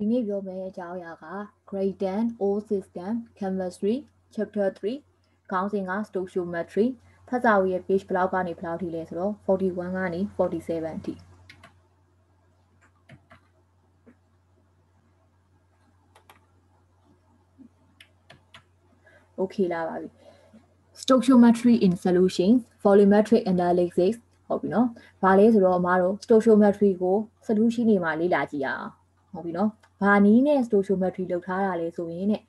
ဒီနေ့ပြောမယ့်အကြောင်းအရာက Grade 10 Old System Chemistry Chapter 3ခေါင်းစဉ်က Stoichiometry ဖတ်စာအုပ်ရဲ့ page ဘလောက်ကနေဘလောက်ထိလဲဆိုတော့41ကနေ47အထိโอเคလာပါပြီ stoichiometry in solutions volumetric analysis ဟုတ်ပြီเนาะ။ဘာလဲဆိုတော့အမားတို့ stoichiometry ကို solution တွေမှာလေ့လာကြည့်ရအောင်။ဟုတ်ပြီเนาะ။ဘာနီးနဲ့ stoichiometry လောက်ထားတာလဲဆိုရင်တဲ့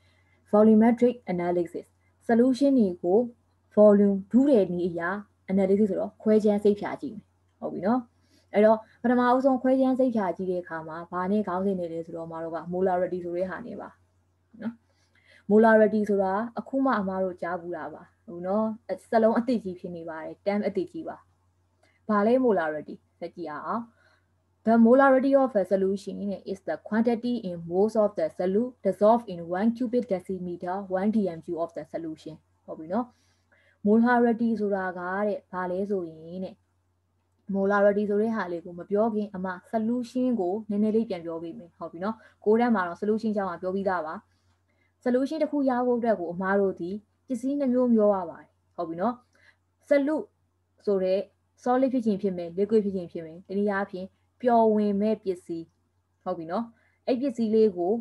volumetric analysis solution တွေကို volume ဒူးတဲ့နည်းအရာ analysis ဆိုတော့ခွဲခြမ်းစိတ်ဖြာကြည့်မယ်ဟုတ်ပြီနော်အဲ့တော့ပထမအဆုံးခွဲခြမ်းစိတ်ဖြာကြည့်တဲ့အခါမှာဘာနဲ့ခေါင်းစဉ်နေလဲဆိုတော့မတော်က molarity ဆိုတဲ့ဟာနေပါနော် molarity ဆိုတာအခုမှအမားတို့ကြားဘူးတာပါဟုတ်နော်စလုံးအတိတ်ကြီးဖြစ်နေပါတယ် time အတိတ်ကြီးပါဘာလဲ molarity ဆက်ကြည့်အောင် The molarity of a solution is the quantity in moles of the solute dissolved in 1 cubic decimeter 1 dmg of the solution ဟုတ်ပြီနော် molarity ဆိုတာကတဲ့ဘာလဲဆိုရင်တဲ့ molarity ဆိုတဲ့ဟာလေးကိုမပြောခင်အမ solution ကိုနည်းနည်းလေးပြန်ပြောပေးမယ်ဟုတ်ပြီနော်ကိုတန်းမှာတော့ solution ကြောင်းကပြောပြီးသားပါ solution တစ်ခုရဖို့အတွက်ကိုအမတို့ဒီပစ္စည်းနှမျိုးမျိုးရပါတယ်ဟုတ်ပြီနော် solute ဆိုတဲ့ solid ဖြစ်ခြင်းဖြစ်မယ် liquid ဖြစ်ခြင်းဖြစ်မယ်တနည်းအားဖြင့်ပျော်ဝင်မဲ့ပစ္စည်းဟုတ်ပြီနော်အဲ့ပစ္စည်းလေးကို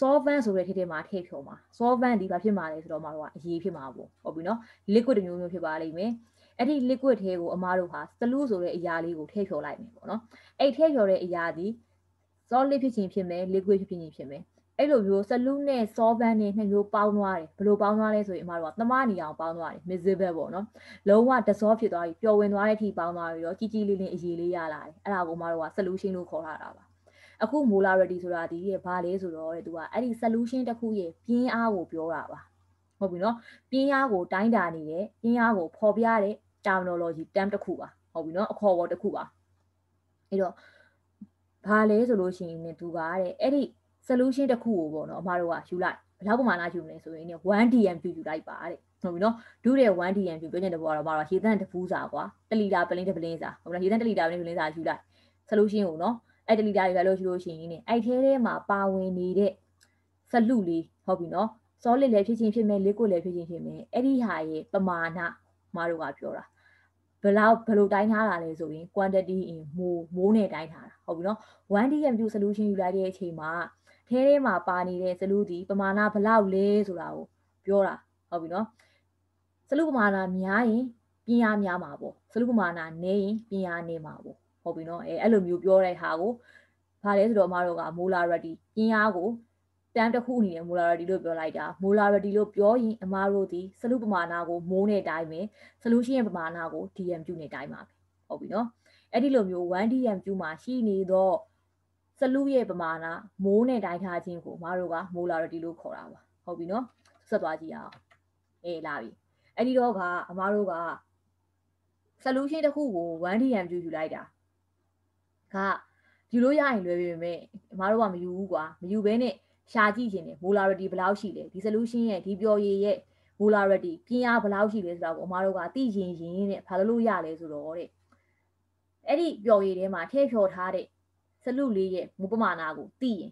solvent ဆိုတဲ့ထဲထဲမှာထည့်ဖြုံပါ solvent ဒီဘာဖြစ်မှာလဲဆိုတော့မှာတော့အရေးဖြစ်မှာပေါ့ဟုတ်ပြီနော် liquid တစ်မျိုးမျိုးဖြစ်ပါလိမ့်မယ်အဲ့ဒီ liquid ထဲကိုအမားတို့ဟာ solute ဆိုတဲ့အရာလေးကိုထည့်ဖြုံလိုက်မယ်ပေါ့နော်အဲ့ထည့်ဖြုံတဲ့အရာဒီ solid ဖြစ်ခြင်းဖြစ်မယ် liquid ဖြစ်ခြင်းဖြစ်မယ်အဲ့လိုမျိုးဆလူးနဲ့ဆောဗန်းနဲ့နှစ်မျိုးပေါင်းသွားတယ်ဘယ်လိုပေါင်းသွားလဲဆိုရင်အမတို့ကသမားနေအောင်ပေါင်းသွားတယ် miserable ပေါ့နော်လုံးဝ dissolve ဖြစ်သွားပြီးပျော်ဝင်သွားတဲ့အထိပေါင်းသွားပြီးတော့ကြီးကြီးလေးလေးအရေးလေးရလာတယ်အဲ့ဒါကိုအမတို့က solution လို့ခေါ်ထားတာပါအခု molar ready ဆိုတာဒီရဲ့ဘာလဲဆိုတော့တူကအဲ့ဒီ solution တစ်ခုရဲ့ပြင်းအားကိုပြောတာပါဟုတ်ပြီနော်ပြင်းအားကိုတိုင်းတာနေတဲ့ပြင်းအားကိုဖော်ပြတဲ့ terminology term တစ်ခုပါဟုတ်ပြီနော်အခေါ်အဝေါ်တစ်ခုပါအဲ့တော့ဘာလဲဆိုလို့ရှိရင် तू ကတဲ့အဲ့ဒီ solution တစ်ခုကိုပေါ့နော်အမတို့ကယူလိုက်ဘယ်လောက်ပမာဏယူမလဲဆိုရင်ね 1dm ယူလိုက်ပါတဲ့ဟုတ်ပြီနော်ဒူးတဲ့ 1dm ပြောချင်တဲ့ဘောကတော့ဘာလို့ရေသန့်တပူးစာကွာတလီတာပလင်းတပလင်းစာဟုတ်လားရေသန့်တလီတာပလင်းပလင်းစာယူလိုက် solution ကိုနော်အဲ့တလီတာယူလိုက်လို့ရှိလို့ရှိရင်ねအဲ့ထဲထဲမှာပါဝင်နေတဲ့စလူလေးဟုတ်ပြီနော် solid လည်းဖြစ်ချင်းဖြစ်မယ် liquid လည်းဖြစ်ချင်းဖြစ်မယ်အဲ့ဒီဟာရဲ့ပမာဏမတို့ကပြောတာဘယ်လောက်ဘယ်လိုတိုင်းထားတာလဲဆိုရင် quantity in mole mole နဲ့တိုင်းထားတာဟုတ်ပြီနော် 1dm solution ယူလိုက်တဲ့အချိန်မှာထဲထဲမှာပါနေတဲ့ဇလူဒီပမာဏဘလောက်လဲဆိုတာကိုပြောတာဟုတ်ပြီနော်ဇလူပမာဏများရင်ပြင်ရများမှာပေါ့ဇလူပမာဏနည်းရင်ပြင်ရနည်းမှာပေါ့ဟုတ်ပြီနော်အဲအဲ့လိုမျိုးပြောတဲ့ဟာကိုဘာလဲဆိုတော့အမတို့က molar ready ပြင်ရကိုတန်းတစ်ခုအနေနဲ့ molar ready လို့ပြောလိုက်တာ molar ready လို့ပြောရင်အမတို့ဒီဇလူပမာဏကိုမိုးနေတိုင်းပဲ solution ရဲ့ပမာဏကို dm ပြုနေတိုင်းပါပဲဟုတ်ပြီနော်အဲ့ဒီလိုမျိုး 1dm ပြုမှာရှိနေတော့စလူရဲ့ပမာဏမိုးနဲ့တိုင်းထားခြင်းကိုမတို့ကမိုးလာတော့ဒီလိုခေါ်တာပါဟုတ်ပြီနော်ဆက်သွားကြည့်အောင်အေးလာပြီအဲ့ဒီတော့ကအမတို့က solution တစ်ခုကို 1dm ယူယူလိုက်တာကယူလို့ရရင်လွယ်ပေမဲ့အမတို့ကမယူဘူးကွာမယူဘဲနဲ့ရှာကြည့်ခြင်းတယ် molarity ဘယ်လောက်ရှိလဲဒီ solution ရဲ့ဒီပျော်ရည်ရဲ့ molarity ပြင်ရဘယ်လောက်ရှိလဲဆိုတာကိုအမတို့ကသိရင်ရင်နဲ့ဘာလို့လို့ရလဲဆိုတော့တဲ့အဲ့ဒီပျော်ရည်ထဲမှာထည့်ဖြော်ထားတဲ့စလုလေးရဲ့မူပမာဏကိုသိရင်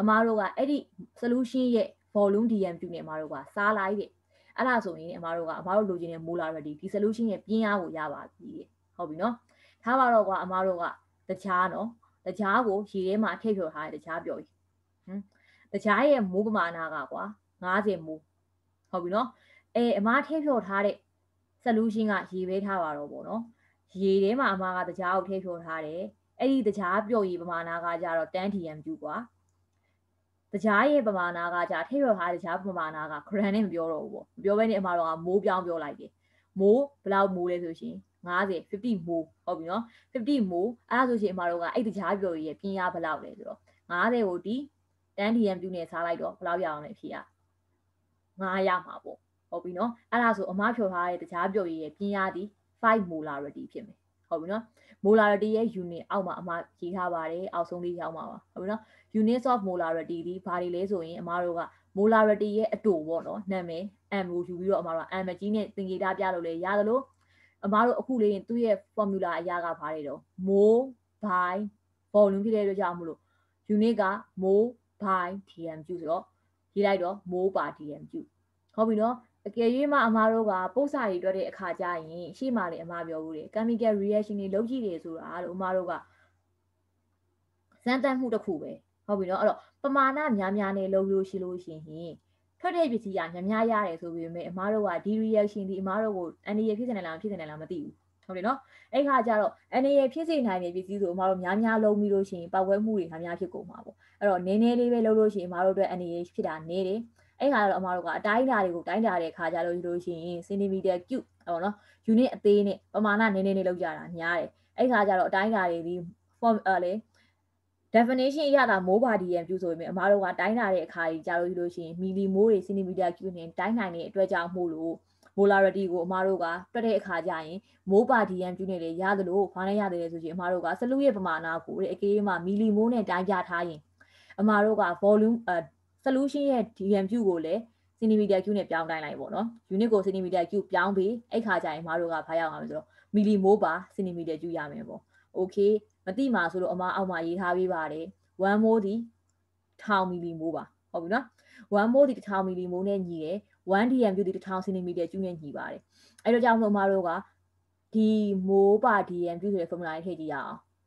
အမားတို့ကအဲ့ဒီ solution ရဲ့ volume dm2 နဲ့အမားတို့ကစားလိုက်တဲ့အဲ့ဒါဆိုရင်အမားတို့ကအမားတို့လိုချင်တဲ့ molar ready ဒီ solution ရဲ့ပြင်းအားကိုရပါပြီတဲ့ဟုတ်ပြီနော်ထားပါတော့ကွာအမားတို့ကတကြားနော်တကြားကိုရေထဲမှာထည့်ဖြော်ထားတဲ့တကြားပြော်ကြီးဟမ်တကြားရဲ့မိုးပမာဏကကွာ90မိုးဟုတ်ပြီနော်အဲအမားထည့်ဖြော်ထားတဲ့ solution ကရေပဲထားပါတော့ဗောနော်ရေထဲမှာအမားကတကြားကိုထည့်ဖြော်ထားတယ်အဲ့ဒီတကြားပျော်ရည်ပမာဏကကြတော့10 dmu กว่าတကြားရဲ့ပမာဏကကြထိရော်ဟာတကြားပမာဏက grand နဲ့မပြောတော့ဘူးပေါ့မပြောဘဲနဲ့အမှားတော့ကမိုးပြောင်းပြောလိုက်တယ်မိုးဘယ်လောက်မိုးလဲဆိုရှင်50 50မိုးဟုတ်ပြီနော်50မိုးအဲ့ဒါဆိုရှင်အမှားတော့ကအဲ့တကြားပျော်ရည်ရဲ့ပြင်ရဘယ်လောက်လဲဆိုတော့50ကိုဒီ10 dmu နဲ့စားလိုက်တော့ဘယ်လောက်ရအောင်လဲဖြေရ9ရမှာပေါ့ဟုတ်ပြီနော်အဲ့ဒါဆိုအမားဖြော်ထားတဲ့တကြားပျော်ရည်ရဲ့ပြင်ရသည်5 molarity ဖြစ်မယ်ဟုတ်ပြီနော် molarity ရဲ့ unit အောက်မှာအမရေးထားပါတယ်အောက်ဆုံးလေးရောက်မှာပါဟုတ်ပြီနော် units of molarity ဒီဘာတွေလဲဆိုရင် အမတို့က molarity ရဲ့အတူပေါ့နော်နာမည် m ကိုယူပြီးတော့အမတို့က m ကြီးနဲ့သင်္ကေတပြလို့လဲရသလိုအမတို့အခုလေးရင်သူ့ရဲ့ formula အရာကဘာတွေတော့ mole by volume ဖြစ်တဲ့အတွက်ကြောင့်မလို့ unit က mole by dm ကျူဆိုတော့ရေးလိုက်တော့ mole by dm ကျူဟုတ်ပြီနော်အကယ်၍မှအမားတို့ကပို့စာတွေတွေ့တဲ့အခါကျရင်ရှေ့မှာလည်းအမားပြောဘူးတယ် chemical reaction တွေလုပ်ကြည့်တယ်ဆိုတာလို့အမားတို့ကစမ်းသပ်မှုတစ်ခုပဲဟုတ်ပြီနော်အဲ့တော့ပမာဏများများနဲ့လုပ်လို့ရှိလို့ရှင်ရင်ထွက်တဲ့ပစ္စည်းကများများရတယ်ဆိုပေမဲ့အမားတို့ကဒီ reaction ဒီအမားတို့ကိုအန္တရာယ်ဖြစ်စေနိုင်လားဖြစ်စေနိုင်လားမသိဘူးဟုတ်တယ်နော်အဲ့ခါကျတော့အနေရဖြစ်စေနိုင်တဲ့ပစ္စည်းဆိုအမတို့များများလုံးပြီးလို့ရှိရင်ပောက်ဝဲမှုတွေများများဖြစ်ကုန်မှာပေါ့အဲ့တော့နည်းနည်းလေးပဲလုံးလို့ရှိရင်အမတို့အတွက်အနေရဖြစ်တာနည်းတယ်အဲ့ခါတော့အမတို့ကအတိုင်းဓာတ်တွေကိုတိုင်းဓာတ်တဲ့ခါကြလို့ယူလို့ရှိရင် centimeter cube ဟောနော် unit အသေးနဲ့ပမာဏနည်းနည်းလေးလောက်ကြတာများတယ်အဲ့ခါကြတော့အတိုင်းဓာတ်တွေဒီ form အဲလေ definition ရတာ mole body ရံပြုဆိုပေမဲ့အမတို့ကတိုင်းတာတဲ့အခါကြီးကြာလို့ယူလို့ရှိရင် millimole တွေ centimeter cube နဲ့တိုင်းနိုင်တဲ့အတွက်ကြောင့်မို့လို့ molarity ကိုအမတို့ကတွက်တဲ့အခါကျရင် mole body ရံပြုနေလေရသလိုဘာနဲ့ရတယ်လဲဆိုရင်အမတို့ကစလူရဲ့ပမာဏကိုတဲ့အကလေးမှာ millimole နဲ့တိုင်းပြထားရင်အမတို့က volume solution ရဲ့ DM view ကိုလည်း centimeter cube နဲ့ပြောင်းတိုင်းလိုက်ပေါ့နော် unit ကို centimeter cube ပြောင်းပြီးအဲ့ခါကျရင်မတို့ကဘာရောက်အောင်ဆိုတော့ millimole per centimeter cube ရမယ်ပေါ့ okay မသိမှာဆိုလို့အမအောက်မှာရေးထားပေးပါတယ်1 mole ဒီ1000 millimole ပါဟုတ်ပြီနော်1 mole ဒီ1000 millimole နဲ့ညီတယ်1 dm cube ဒီ1000 centimeter cube နဲ့ညီပါတယ်အဲ့တော့ကြောင့်မို့အမတို့ကဒီ mole per dm cube ဆိုတဲ့ formula လေးထည့်ကြည့်ရ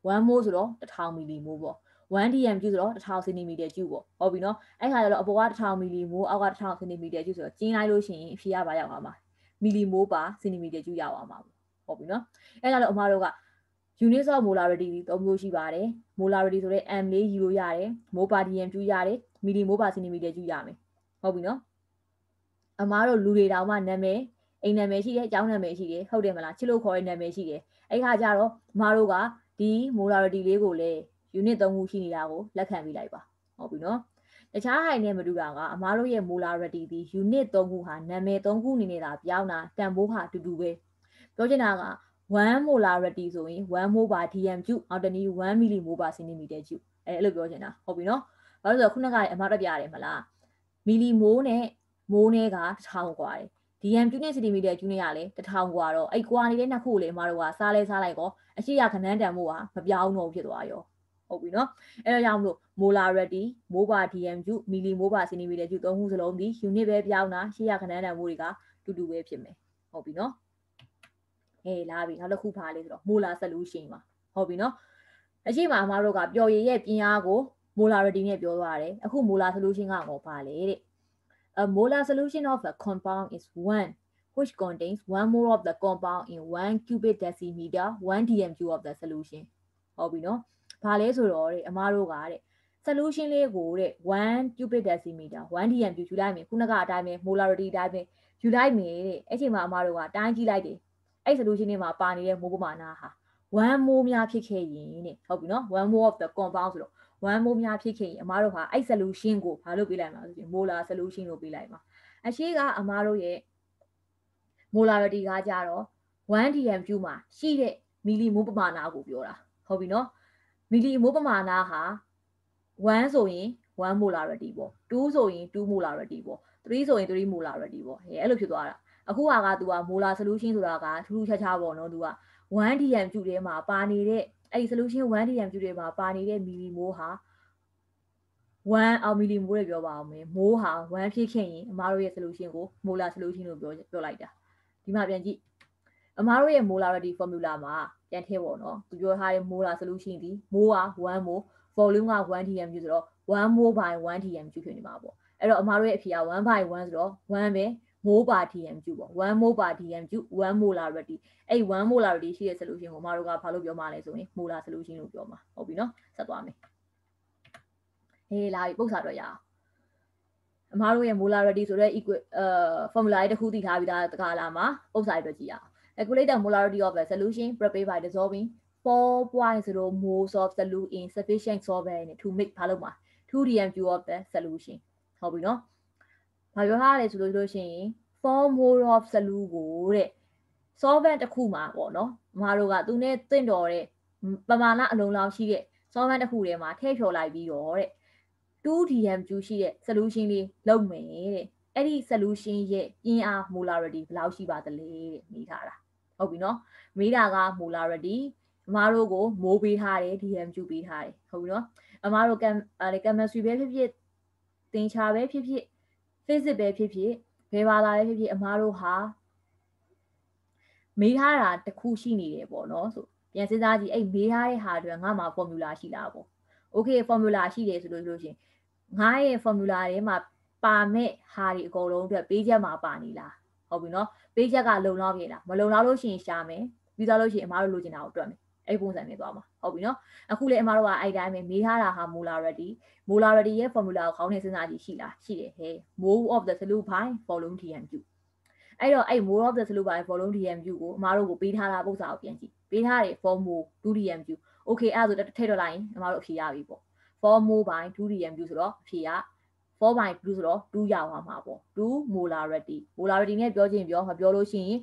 အောင်1 mole ဆိုတော့1000 millimole ပေါ့1 dm ကျူဆိုတော့1000 cm ကျူပေါ့ဟုတ်ပြီနော်အဲ့ခါကျတော့အပေါ်က1000 mm မိုးအောက်က1000 cm ကျူဆိုတော့ကျင်းလိုက်လို့ရှိရင်အဖြေရပါရောက်ပါမှာမီလီမိုးပါ cm ကျူရောက်ပါမှာဟုတ်ပြီနော်အဲ့ဒါတော့အမတို့က units of molarity သုံးမျိုးရှိပါတယ် molarity ဆိုတဲ့ m လေးယူလို့ရတယ် mole per dm ကျူရတယ် mili mole per centimeter ကျူရမယ်ဟုတ်ပြီနော်အမားတို့လူတွေတောင်မှနာမည်အိမ်နာမည်ရှိတယ်အကြောင်းနာမည်ရှိတယ်ဟုတ်တယ်မလားချစ်လို့ခေါ်တဲ့နာမည်ရှိတယ်အဲ့ခါကျတော့အမားတို့ကဒီ molarity လေးကိုလည်း unit 3ခုရှိနေတာကိုလက်ခံပြီးလိုက်ပါဟုတ်ပြီနော်တခြားဟိုင်နဲ့မတူတာကအမားတို့ရဲ့ molarity ဒီ unit 3ခုဟာနာမည်3ခုအနေနဲ့သာပြောင်းတာတန်ဖိုးဟာအတူတူပဲပြောချင်တာက1 molarity ဆိုရင်1 mol per dm cube အော်တနီ1 millimol per centimeter cube အဲ့လိုပြောချင်တာဟုတ်ပြီနော်ဘာလို့လဲဆိုတော့ခုနကအမားတို့ပြရတယ်မလား millimol နဲ့ mol နဲ့ကထောင်กว่าတယ် dm cube နဲ့ centimeter cube နဲ့ကလည်းတထောင်กว่าတော့အဲ့กว่าနေတဲ့နှစ်ခုကိုလည်းအမားတို့ကစားလဲစားလိုက်တော့အရှိရခဏန်းတန်ဖို့ကမပြောင်းတော့ဖြစ်သွားရောဟုတ်ပြီနော်အဲ့တော့ကြောင့်မလို့ molar ready moba dmu milli moba centimeter သုံးခုစလုံးဒီ unit ပဲပြောင်းတာရှေ့ရခဏတန်မှုတွေကတူတူပဲဖြစ်မယ်ဟုတ်ပြီနော်ဟေးလာပြီနောက်တစ်ခုဖားလေးဆိုတော့ molar solution ပါဟုတ်ပြီနော်အရှိမအမားတို့ကပျော်ရည်ရဲ့ပြင်အားကို molar ready နဲ့ပြောသွားတယ်အခု molar solution ကဟောပါလေတဲ့ a molar solution of a compound is 1 which contains one mole of the compound in 1 cubic decimeter 1 dmq of the solution ဟုတ်ပြီနော်ဘာလဲဆိုတော့တဲ့အမတို့ကတဲ့ solution လေးကိုတဲ့1 cubic decimeter 1 dm ပြယူလိုက်မယ်ခုနကအတိုင်းပဲ molarity အတိုင်းပဲယူလိုက်မယ်တဲ့အဲ့ချိန်မှာအမတို့ကတိုင်းကြည့်လိုက်တယ်အဲ့ solution တွေမှာပါနေတဲ့မိုးပမာဏဟာ1 mole များဖြစ်ခဲ့ရင်တဲ့ဟုတ်ပြီနော်1 mole of the compound ဆိုတော့1 mole များဖြစ်ခဲ့ရင်အမတို့ဟာအဲ့ solution ကိုဘာလို့ပေးလိုက်မှာလဲဆိုရင် molar solution ကိုပေးလိုက်မှာအရှိကအမတို့ရဲ့ molarity ကကြတော့1 dm ပြမှာရှိတဲ့မီလီမိုးပမာဏကိုပြောတာဟုတ်ပြီနော်မီလီမိုးပမာဏဟာ1ဆိုရင်1 molarity ပေါ့2ဆိုရင်2 molarity ပေါ့3ဆိုရင်3 molarity ပေါ့ဟဲ့အဲ့လိုဖြစ်သွားတာအခုဟာက तू က molar solution ဆိုတာကထူးထူးခြားခြားပေါ့နော် तू က 1dm ကျူထဲမှာပါနေတဲ့အဲ့ဒီ solution 1dm ကျူထဲမှာပါနေတဲ့မီလီမိုးဟာ1အောင်မီလီမိုးတွေပြောပါအောင်မင်းမိုးဟာ1ဖြစ်ခင်ရင်အမားတို့ရဲ့ solution ကို molar solution လို့ပြောပြောလိုက်တာဒီမှာပြန်ကြည့်အမားတို့ရဲ့ molarity formula မှာပြန်ထည့်ပေါ့နော်သူပြောထားတဲ့ mole လားဆိုလို့ရှိရင်ဒီ mole က1 mole volume က1 dmu ဆိုတော့1 mole by 1 dmu ဖြစ်နေမှာပေါ့အဲ့တော့အမားတို့ရဲ့အဖြေက1 by 1ဆိုတော့1ပဲ mole by dmu ပေါ့1 mole by dmu 1 molarity အဲ့1 molarity ရှိရဆိုလို့ရှိရင်ဟိုအမားတို့ကဘာလို့ပြောမှလဲဆိုရင် molar ဆိုလို့ရှိရင်လို့ပြောမှာဟုတ်ပြီနော်ဆက်သွားမယ်ဟေးလာပြီပုတ်စာတော့ရအောင်အမားတို့ရဲ့ molarity ဆိုတဲ့ equal အဲ formula တစ်ခုတည်ထားပြီးသားတကားလာမှာပုတ်စာတွေတော့ကြည့်ရအောင် Calculate the molarity of a solution prepared by dissolving 4.0 moles of solute in sufficient solvent to make ဘာလို့မှာ 2dm view of the solution ဟုတ်ပြီနော်။ဘာပြောထားလဲဆိုလို့လို့ရှိရင်4 mole of solute ကိုတဲ့ solvent တစ်ခုမှာပေါ့နော်။မမတို့ကသူနဲ့တင့်တော်တဲ့ပမာဏအလုံးလောက်ရှိတဲ့ solvent တစ်ခုထဲမှာထည့်ဖြော်လိုက်ပြီးတော့တဲ့ 2dm view ရှိတဲ့ solution လေးလုပ်မယ်တဲ့။အဲ့ဒီ solution ရဲ့ in r molarity ဘယ်လောက်ရှိပါသလဲတဲ့မိထားတာ။ဟုတ်ပြီနော်မိတာက molarity အမားတို့ကိုမိုးပေးထားတယ် DMU ပေးထားတယ်ဟုတ်ပြီနော်အမားတို့ကအဲ့ chemistry ပဲဖြစ်ဖြစ်သင်္ချာပဲဖြစ်ဖြစ် physics ပဲဖြစ်ဖြစ်ဘယ်ဘာသာပဲဖြစ်ဖြစ်အမားတို့ဟာမေးထားတာတခုရှိနေတယ်ပေါ့နော်ဆိုပြန်စဉ်းစားကြည့်အဲ့မေးထားတဲ့ဟာတွေငါမှာ formula ရှိလားပေါ့ okay formula ရှိတယ်ဆိုလို့ဆိုလို့ရှင်ငါရဲ့ formula ထဲမှာပါမဲ့ဟာတွေအကုန်လုံးအတွက်ပေးချက်မှာပါနေလားဟုတ်ပြီနော်ပေးချက်ကလုံလောက်ပြီလားမလုံလောက်လို့ရှိရင်ရှာမယ်ပြီးသားလို့ရှိရင်အမားတို့လိုချင်တာကိုတွက်မယ်အဲ့ပုံစံနဲ့သွားမှာဟုတ်ပြီနော်အခုလေအမားတို့ကအဲ့တိုင်းပဲမေးထားတာဟာ molar ready molar ready ရဲ့ formula ကိုခေါင်းနဲ့စဉ်းစားကြည့်ရှိလားရှိတယ်ဟဲ့ mole of the solute by volume dm cube အဲ့တော့အဲ့ mole of the solute by volume dm cube ကိုအမားတို့ကိုပေးထားတာပုံစံကိုပြန်ကြည့်ပေးထားတဲ့ formula 2 dm cube okay အဲ့ဒါဆိုထည့်တော့လိုက်ရင်အမားတို့အဖြေရပြီပေါ့ formula by 2 dm cube ဆိုတော့အဖြေက4 by 2ဆိုတော့2ရအောင်မှာပေါ့2 molarity molarity နဲ့ပြောချင်းပြောမပြောလို့ရှိရင်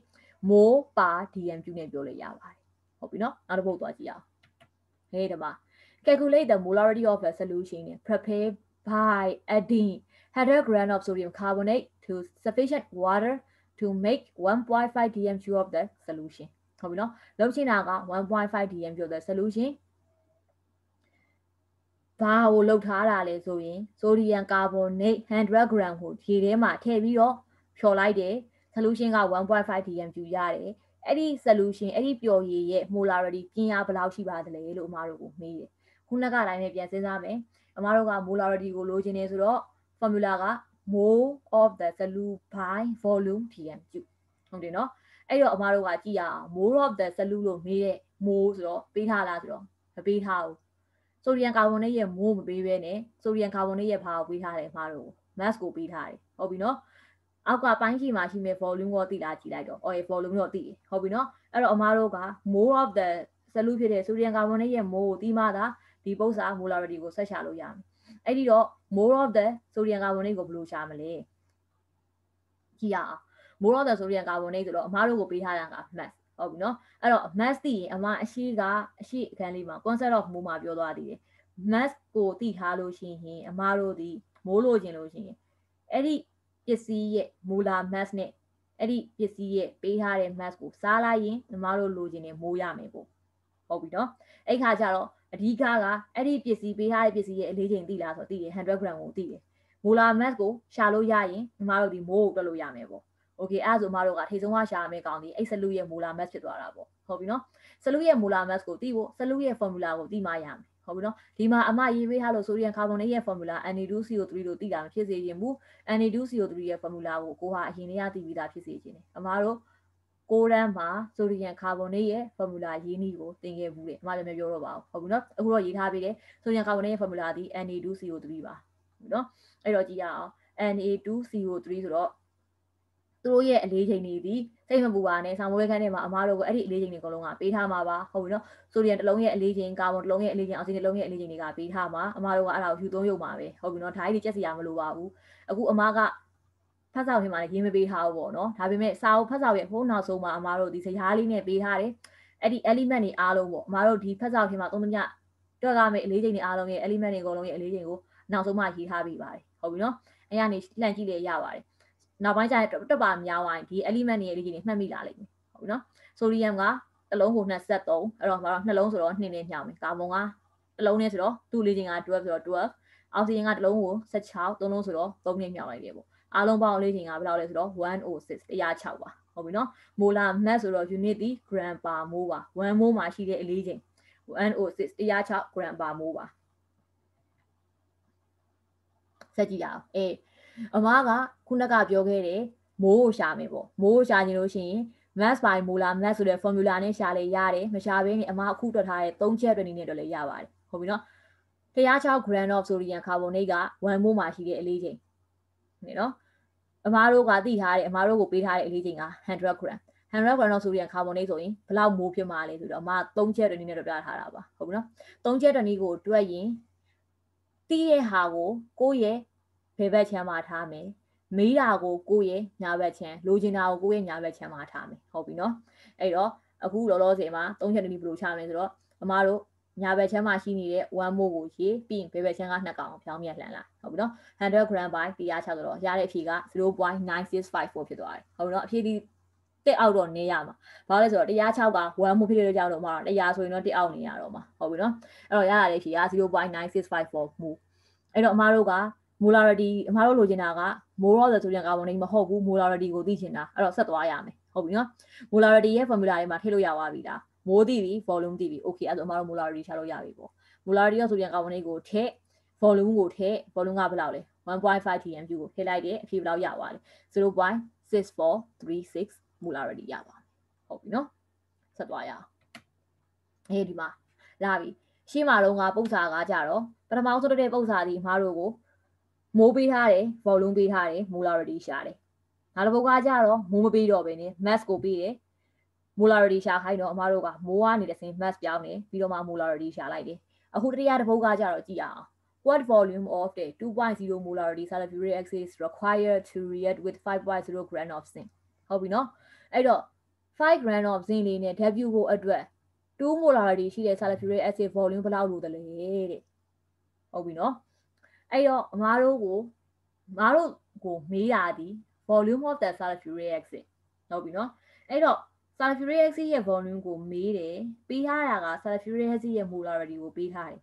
mole per dm cube နဲ့ပြောလို့ရပါတယ်ဟုတ်ပြီနော်နောက်တစ်ပုဒ်သွားကြည့်အောင်ဟဲ့ဒီမှာ calculate the molarity of a solution in prepare by adding 100 gram of sodium carbonate to sufficient water to make 1.5 dm cube of the solution ဟုတ်ပြီနော်လုံးချင်းတာက1.5 dm cube of the solution ဘာကိုလှုပ်ထားတာလဲဆိုရင်ဆိုဒီယမ်ကာဗွန်နိတ်100 gram ကိုရေထဲမှာထည့်ပြီးတော့ဖျော်လိုက်တယ် solution က1.5 dm ယူရတယ်အဲ့ဒီ solution အဲ့ဒီပျော်ရည်ရဲ့ molarity ပြင်ရဘယ်လောက်ရှိပါသလဲလို့အမတို့ကိုမေးတယ်ခုနကတိုင်းပဲပြန်စဉ်းစားမယ်အမတို့က molarity ကိုလိုချင်နေဆိုတော့ formula က mole of the solute by volume dm ယူဟုတ်တယ်နော်အဲ့တော့အမတို့ကကြည့်ရအောင် mole of the solute လို့မေးတဲ့ mole ဆိုတော့ပေးထားလားဆိုတော့မပေးထားဘူးဆိုဒီယမ်ကာဗွန်နဲ့ရဲ့မိုးမပေးဘဲနဲ့ဆိုဒီယမ်ကာဗွန်နဲ့ရဲ့ဖာကိုပေးထားတယ်မှားတော့ mass ကိုပေးထားတယ်ဟုတ်ပြီနော်အောက်ကပိုင်းရှိမှာရှိမဲ့ volume ကိုသိလားကြည့်လိုက်တော့ oil volume တော့သိတယ်ဟုတ်ပြီနော်အဲ့တော့အမားတို့က more of the ဇလူဖြစ်တဲ့ဆိုဒီယမ်ကာဗွန်နဲ့ရဲ့မိုးကိုသိမှသာဒီပု္ပ္ပာ molarity ကိုဆက်ရှာလို့ရမယ်အဲ့ဒီတော့ more of the sodium carbonate ကိုဘယ်လိုရှာမလဲကြည့်ရအောင် more of the sodium carbonate ဆိုတော့အမားတို့ကိုပေးထားတာက mass ဟုတ်ပြီနော်အဲ့တော့ mass သိရင် အမအရှိကအရှိအခန်းလေးမှာ concept of move မှာပြောသွားသေးတယ် mass ကိုသိထားလို့ရှိရင်အမတို့ဒီမိုးလို့ခြင်းလို့ရှိရင်အဲ့ဒီပစ္စည်းရဲ့ molar mass နဲ့အဲ့ဒီပစ္စည်းရဲ့ပေးထားတဲ့ mass ကို စားလိုက်ရင်အမတို့လိုချင်တဲ့မိုးရမယ်ပေါ့ဟုတ်ပြီနော်အဲ့ခါကျတော့အဓိကကအဲ့ဒီပစ္စည်းပေးထားတဲ့ပစ္စည်းရဲ့အလေးချိန်သိလားဆိုတော့သိတယ်100 gram ကိုသိတယ် molar mass ကိုရှာလို့ရရင်ညီမတို့ဒီမိုးကိုတွက်လို့ရမယ်ပေါ့ okay အဲ့ဒါဆိုအမတို့ကထိဆုံးကရှာရမယ့်ကောင်ဒီအဲ့ solute ရဲ့ molar mass ဖြစ်သွားတာပေါ့ဟုတ်ပြီနော် solute ရဲ့ molar mass ကိုသိဖို့ solute ရဲ့ formula ကိုသိမှရမယ်ဟုတ်ပြီနော်ဒီမှာအမရေးပေးထားလို့ဆိုရင်ကာဗွန်နဲ့ရဲ့ formula Na2CO3 လို့သိတာမဖြစ်စေရင်ဘူး Na2CO3 ရဲ့ formula ကိုကိုဟာအရင်ကသိပြီးသားဖြစ်စေခြင်းတယ်အမတို့ကိုရန်မှာဆိုဒီယမ်ကာဗွန်နဲ့ရဲ့ formula ရေးနည်းကိုသင်ခဲ့ဘူးတယ်အမလည်းမပြောတော့ပါဘူးဟုတ်ပြီနော်အခုတော့ရေးထားပေးတယ်ဆိုဒီယမ်ကာဗွန်နဲ့ရဲ့ formula ဒီ Na2CO3 ပါဟုတ်ပြီနော်အဲ့တော့ကြည့်ရအောင် Na2CO3 ဆိုတော့သူတို့ရဲ့အလေးချိန်တွေဒီစိတ်မပူပါနဲ့ဆောင်းမိုးရဲခန်းထဲမှာအမားတို့ကိုအဲ့ဒီအလေးချိန်တွေအကုန်လုံးကပေးထားမှာပါဟုတ်ပြီနော်ဆိုဒီယံတစ်လုံးရဲ့အလေးချိန်ကာဗွန်တစ်လုံးရဲ့အလေးချိန်အောက်ဆီဂျင်တစ်လုံးရဲ့အလေးချိန်တွေကပေးထားမှာအမားတို့ကအဲ့ဒါကိုယူသုံးရုံပါပဲဟုတ်ပြီနော်ဒါကြီးတွေကြက်စရာမလိုပါဘူးအခုအမားကဖတ်စာဝင်မှာလည်းရေးမပေးထားဘူးပေါ့နော်ဒါပေမဲ့စာအုပ်ဖတ်စာရဲ့ဟိုးနောက်ဆုံးမှာအမားတို့ဒီစရားလေးနဲ့ပေးထားတယ်အဲ့ဒီ element တွေအားလုံးပေါ့အမားတို့ဒီဖတ်စာဝင်မှာသုံးသမျှတွေ့ရမယ့်အလေးချိန်တွေအားလုံးရဲ့ element တွေအကုန်လုံးရဲ့အလေးချိန်ကိုနောက်ဆုံးမှရေးထားပြီးပါတယ်ဟုတ်ပြီနော်အဲ့ရနေလှန်ကြည့်လေရပါတယ်နောက်ပိုင်းကျရင်တက်ပါများသွားရင်ဒီ element တွေလေးကြီးနေမှတ်မိလာလိမ့်မယ်ဟုတ်နော်ဆိုဒီယမ်ကတစ်လုံးကို23အဲ့တော့ဘာလို့နှလုံးဆိုတော့2နဲ့ညောင်းမယ်ကာဗွန်ကတစ်လုံးနဲ့ဆိုတော့သူ့လေးချင်းက12ဆိုတော့12အောက်ဆီဂျင်ကတစ်လုံးကို16သုံးလုံးဆိုတော့3နဲ့ညောင်းလိုက်တယ်ပေါ့အားလုံးပေါင်းလေးချင်းကဘယ်လောက်လဲဆိုတော့106 106ပါဟုတ်ပြီနော်မိုလာမက်ဆိုတော့ unit ဒီ gram per mole ပါ1 mole မှာရှိတဲ့အလေးချိန်106 106 gram per mole ပါဆက်ကြည့်ရအောင်အေးအမကခုနကပြောခဲ့တယ်မိုးကိုရှာမယ်ပေါ့မိုးကိုရှာနေလို့ရှိရင် mass by molar mass ဆိုတဲ့ formula နဲ့ရှာလေရတယ်မရှာဘဲနဲ့အမအခုတွက်ထားတဲ့၃ချက်တွက်နေနဲ့တော့လည်းရပါတယ်ဟုတ်ပြီနော်106 gram of sodium carbonate က1 mole မှာရှိတဲ့အလေးချိန်နေနော်အမားတို့ကသိထားတယ်အမားတို့ကိုပေးထားတဲ့အလေးချိန်က100 gram 100 gram တော့ဆိုရင် carbonate ဆိုရင်ဘယ်လောက်မိုးဖြစ်မှာလဲဆိုတော့အမား3ချက်တွင်နေတော့ပြထားတာပါဟုတ်ပြီနော်3ချက်တွင်ကိုတွက်ရင်တီးတဲ့ဟာကိုကိုယ့်ရဲ့ဘယ်ဘက်ချမ်းမှာထားမယ်မေးတာကိုကိုယ့်ရဲ့ညာဘက်ချမ်းလိုချင်တာကိုကိုယ့်ရဲ့ညာဘက်ချမ်းမှာထားမယ်ဟုတ်ပြီနော်အဲ့တော့အခုလောလောဆယ်မှာ၃ချက်တနည်းဘယ်လိုချမလဲဆိုတော့အမားတို့ညာဘက်ချမ်းမှာရှိနေတဲ့1 mode ကိုရေးပြီးရင်ဘယ်ဘက်ချမ်းက2ကောင်ဖြောင်းမြက်လှန်လာဟုတ်ပြီနော်100 gram by 106ဆိုတော့ရတဲ့အဖြေက0.9654ဖြစ်သွားတယ်ဟုတ်ပြီနော်အဖြေဒီတက်အောက်တော့နေရမှာဘာလို့လဲဆိုတော့106က1 mode ဖြစ်တဲ့ကြောင့်တော့မှာ100ဆိုရင်တော့တက်အောက်နေရတော့မှာဟုတ်ပြီနော်အဲ့တော့ရရတဲ့အဖြေက0.9654 mode အဲ့တော့အမားတို့က molarity အမားတို့လိုချင်တာက more of the sodium carbonate မဟုတ်ဘူး molarity ကိုသိချင်တာအဲ့တော့ဆက်သွားရမယ်ဟုတ်ပြီနော် molarity ရဲ့ formula တွေမှာထည့်လို့ရပါပြီလား mole သိပြီ volume သိပြီ okay အဲ့ဆိုအမားတို့ molarity ရှာလို့ရပြီပေါ့ molarity ရော sodium carbonate ကိုထည့် volume ကိုထည့် volume ကဘယ်လောက်လဲ1.5 gmu ကိုထည့်လိုက်တယ်အဖြေဘယ်လောက်ရပါလဲ0.6436 molarity ရပါဟုတ်ပြီနော်ဆက်သွားရအောင်အေးဒီမှာလာပြီရှေ့မှာတော့ငါပု္ပ္ပစာကကြတော့ပထမဆုံးထွက်တဲ့ပု္ပ္ပစာဒီမားတို့ကိုမိုးပေးထားတယ်ဘောလုံးပေးထားတယ် molarity ရှာတယ်နောက်တစ်ပုဒ်ကကြတော့မိုးမပေးတော့ဘဲနဲ့ mass ကိုပေးတယ် molarity ရှာခိုင်းတော့အမားတို့ကမိုးကနေတစ်စင်း mass ပြောင်းတယ်ပြီးတော့မှ molarity ရှာလိုက်တယ်အခုတတိယတစ်ပုဒ်ကကြတော့ကြည့်အောင် What volume of the 2.0 molarity salivary axis required to react with 5.0 gram of zinc ဟုတ်ပြီနော်အဲ့တော့5 gram of zinc လေးနဲ့ W ဖို့အတွက်2 molarity ရှိတဲ့ salivary acid volume ဘယ်လောက်လိုသလဲတဲ့ဟုတ်ပြီနော်အဲ့တော့အမားတို့ကိုမအားတို့ကိုမေးတာဒီ volume of the sulfuric acid ဟုတ်ပြီနော်အဲ့တော့ sulfuric acid ရဲ့ volume ကိုမေးတယ်ပေးထားတာက sulfuric acid ရဲ့ molarity ကိုပေးထားတယ်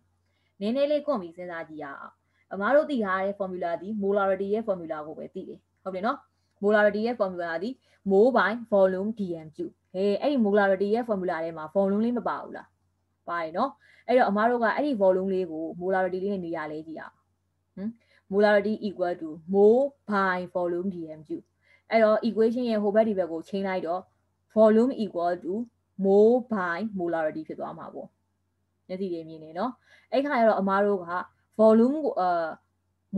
နည်းနည်းလေးကွန်ပြီးစဉ်းစားကြည့်ရအောင်အမားတို့သိထားတဲ့ formula ဒီ molarity ရဲ့ formula ကိုပဲသိတယ်ဟုတ်တယ်နော် molarity ရဲ့ formula ဒီ mole by volume dm cube ဟဲ့အဲ့ဒီ molarity ရဲ့ formula ထဲမှာ volume လေးမပါဘူးလားပါတယ်နော်အဲ့တော့အမားတို့ကအဲ့ဒီ volume လေးကို molarity လေးနဲ့နေရာလေးကြည့်ရအောင် molarity equal to mole by volume dm u အဲ့တော့ equation ရဲ့ဟိုဘက်ဒီဘက်ကိုချိန်လိုက်တော့ volume equal to mole by molarity ဖြစ်သွားမှာပေါ့မျက်စိတွေမြင်နေနော်အဲ့ခါကျတော့အမားတို့က volume ကိုအာ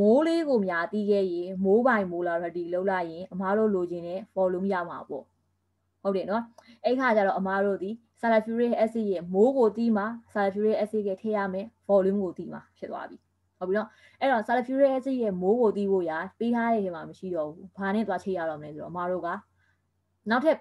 mole လေးကိုများတီးခဲ့ရင် mole by molarity လောက်လိုက်ရင် အမားတို့လိုချင်တဲ့ volume ရမှာပေါ့ဟုတ်တယ်နော်အဲ့ခါကျတော့အမားတို့ဒီ sulfuric acid ရဲ့ mole ကိုတီးမှာ sulfuric acid ကထည့်ရမယ် volume ကိုတီးမှာဖြစ်သွားပြီဟုတ်ပြီးတော့အဲ့တော့ sulfuric acid ရဲ့မိုးကိုတီးဖို့ရာပေးထားတဲ့နေရာမှာမရှိတော့ဘူးဘာနဲ့သွားချိတ်ရတော့မလဲဆိုတော့အမတို့ကနောက်ထပ်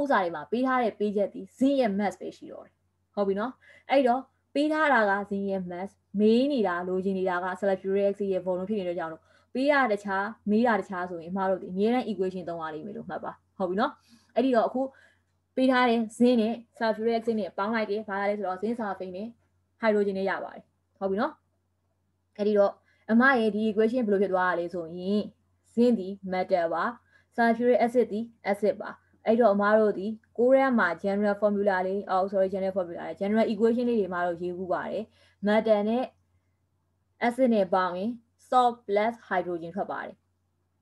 ဥစ္စာတွေမှာပေးထားတဲ့ပေးချက်ဒီဇင်းရဲ့ mass ပဲရှိတော့တယ်ဟုတ်ပြီနော်အဲ့တော့ပေးထားတာကဇင်းရဲ့ mass မေးနေတာလိုချင်နေတာက sulfuric acid ရဲ့ volume ဖြစ်နေတဲ့ကြောင့်လို့ပေးရတခြားမေးရတခြားဆိုရင်အမတို့ဒီအများနဲ့ equation သုံးရလိမ့်မယ်လို့မှတ်ပါဟုတ်ပြီနော်အဲ့ဒီတော့အခုပေးထားတဲ့ဇင်းနဲ့ sulfuric acid နဲ့ပေါင်းလိုက်တယ်ဘာလဲဆိုတော့ဇင်း sulfate နဲ့ hydrogen နဲ့ရပါတယ်ဟုတ်ပြီနော်အဲ့ဒီတော့အမရဲ့ဒီ equation ဘယ်လိုဖြစ်သွားရလဲဆိုရင်ဇင်းသည် metal ပါ sulfuric acid သည် acid ပါအဲ့တော့အမတို့ဒီကိုရီးယားမှာ general formula လေးအော် sorry general formula လေး general equation လေးတွေမှာတော့ရေးဘူးပါတယ် metal နဲ့ acid နဲ့ပေါင်းရင် salt plus hydrogen ထွက်ပါတယ်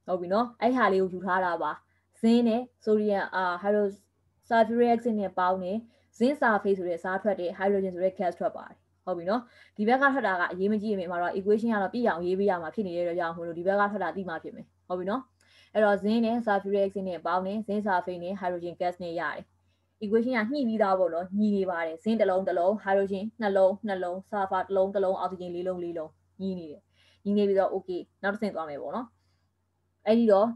ဟုတ်ပြီနော်အဲ့ဟာလေးကိုယူထားတာပါဇင်းနဲ့ sodium အာ hydro sulfuric acid နဲ့ပေါင်းနေဇင်း surface ဆိုတဲ့စားထွက်တဲ့ hydrogen ဆိုတဲ့ gas ထွက်ပါတယ်ဟုတ်ပြီနော်ဒီဘက်ကထွက်တာကအရေးမကြီးရင်မတော့ equation ကတော့ပြည့်အောင်ရေးပေးရမှာဖြစ်နေတဲ့အတွက်ကြောင့်မို့လို့ဒီဘက်ကထွက်တာသိမှဖြစ်မယ်ဟုတ်ပြီနော်အဲ့တော့ဇင်းနဲ့ sulfuric acid နဲ့ပေါင်းတယ်ဇင်း sulfate နဲ့ hydrogen gas နဲ့ရတယ် equation ကညှိပြီးသားပေါ့နော်ညီနေပါတယ်ဇင်းတစ်လုံးတစ်လုံး hydrogen နှလုံးနှလုံး sulfur တစ်လုံးတစ်လုံး oxygen လေးလုံးလေးလုံးညီနေတယ်ညီနေပြီးတော့ okay နောက်တစ်ဆင့်သွားမယ်ပေါ့နော်အဲ့ဒီတော့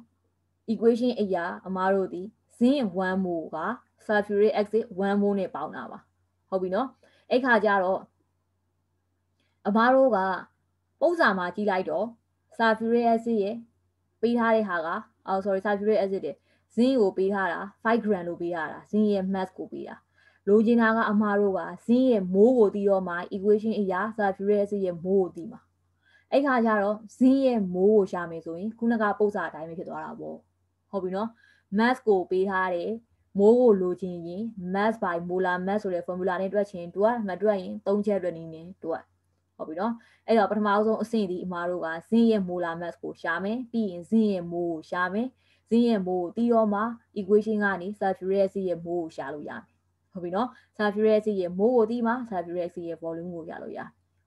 equation အရာအမားတို့ဒီဇင်း1 mol က sulfuric acid 1 mol နဲ့ပေါင်းတာပါဟုတ်ပြီနော်အဲ့ခါကျတော့အမားတို့ကပုံစာမှာကြည့်လိုက်တော့ sulfuric acid ရဲ့ပေးထားတဲ့ဟာကအော် sorry sulfuric acid ရဲ့ဇင်းကိုပေးထားတာ5 gram လို့ပေးထားတာဇင်းရဲ့ mass ကိုပေးတာလိုချင်တာကအမားတို့ကဇင်းရဲ့မိုးကိုတီးတော့မှ equation အရာ sulfuric acid ရဲ့မိုးကိုတီးမှာအဲ့ခါကျတော့ဇင်းရဲ့မိုးကိုရှာမယ်ဆိုရင်ခုနကပုံစံအတိုင်းပဲဖြစ်သွားတာပေါ့ဟုတ်ပြီနော် mass ကိုပေးထားတယ်မိုးကိုလိုချင်ရင် mass by molar mass ဆိုတဲ့ formula နဲ့တွက်ချင် तू ကမတွက်ရင်၃ချက်တွက်နေနေ तू ကဟုတ်ပြီနော်အဲ့တော့ပထမဆုံးအဆင့်ဒီအမားတို့ကဇင်းရဲ့ molar mass ကိုရှာမယ်ပြီးရင်ဇင်းရဲ့ mole ကိုရှာမယ်ဇင်းရဲ့မိုးတီရောမှာ equation ကနေ sulfuric acid ရဲ့မိုးကိုရှာလို့ရမယ်ဟုတ်ပြီနော် sulfuric acid ရဲ့မိုးကိုတီးမှာ sulfuric acid ရဲ့ volume ကိုရလို့ရ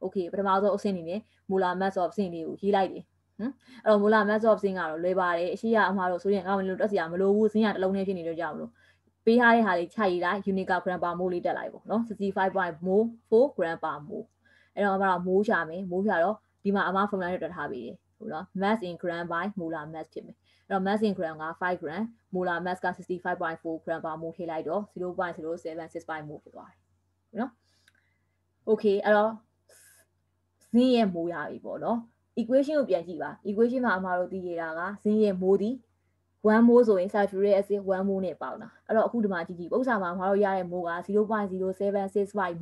okay ပထမဆုံးအဆင့်အနေနဲ့ molar mass of အဆင့်လေးကိုရေးလိုက်တယ်ဟမ်အဲ့တော့ molar mass of အဆင့်ကတော့လွဲပါတယ်အရှိရအမှားတော့ဆိုရင်ငါမလို့တက်စရာမလိုဘူးဇင်းရတစ်လုံးနဲ့ဖြစ်နေတော့ကြအောင်လို့ပေးထားတဲ့ဟာလေးခြိုက်ရတာ unit gram per mole လေးတက်လိုက်ပေါ့နော်65.4 gram per mole အဲ့တော့အမကမိုးရှာမယ်မိုးရှာတော့ဒီမှာအမဖုန်းလိုင်းတွေတက်ထားပြီးတယ်ဟုတ်နော် mass in gram by molar mass ဖြစ်မယ်အဲ့တော့ mass in gram က5 gram molar mass က65.4 gram per mole ထိလိုက်တော့0.076 mole ဖြစ်သွားတယ်ဟုတ်နော် okay အဲ့တော့ဇင်းရဲ့မိုးရပြီပေါ့နော် equation ကိုပြန်ကြည့်ပါ equation မှာအမတို့သိရတာကဇင်းရဲ့မိုးဒီ1 mole ဆိုရင် saturated acid 1 mole နဲ့ပေါင်းတာအဲ့တော့အခုဒီမှာကြည့်ကြည့်ဥစ္စာမှာမမတို့ရတဲ့မိုးက0.076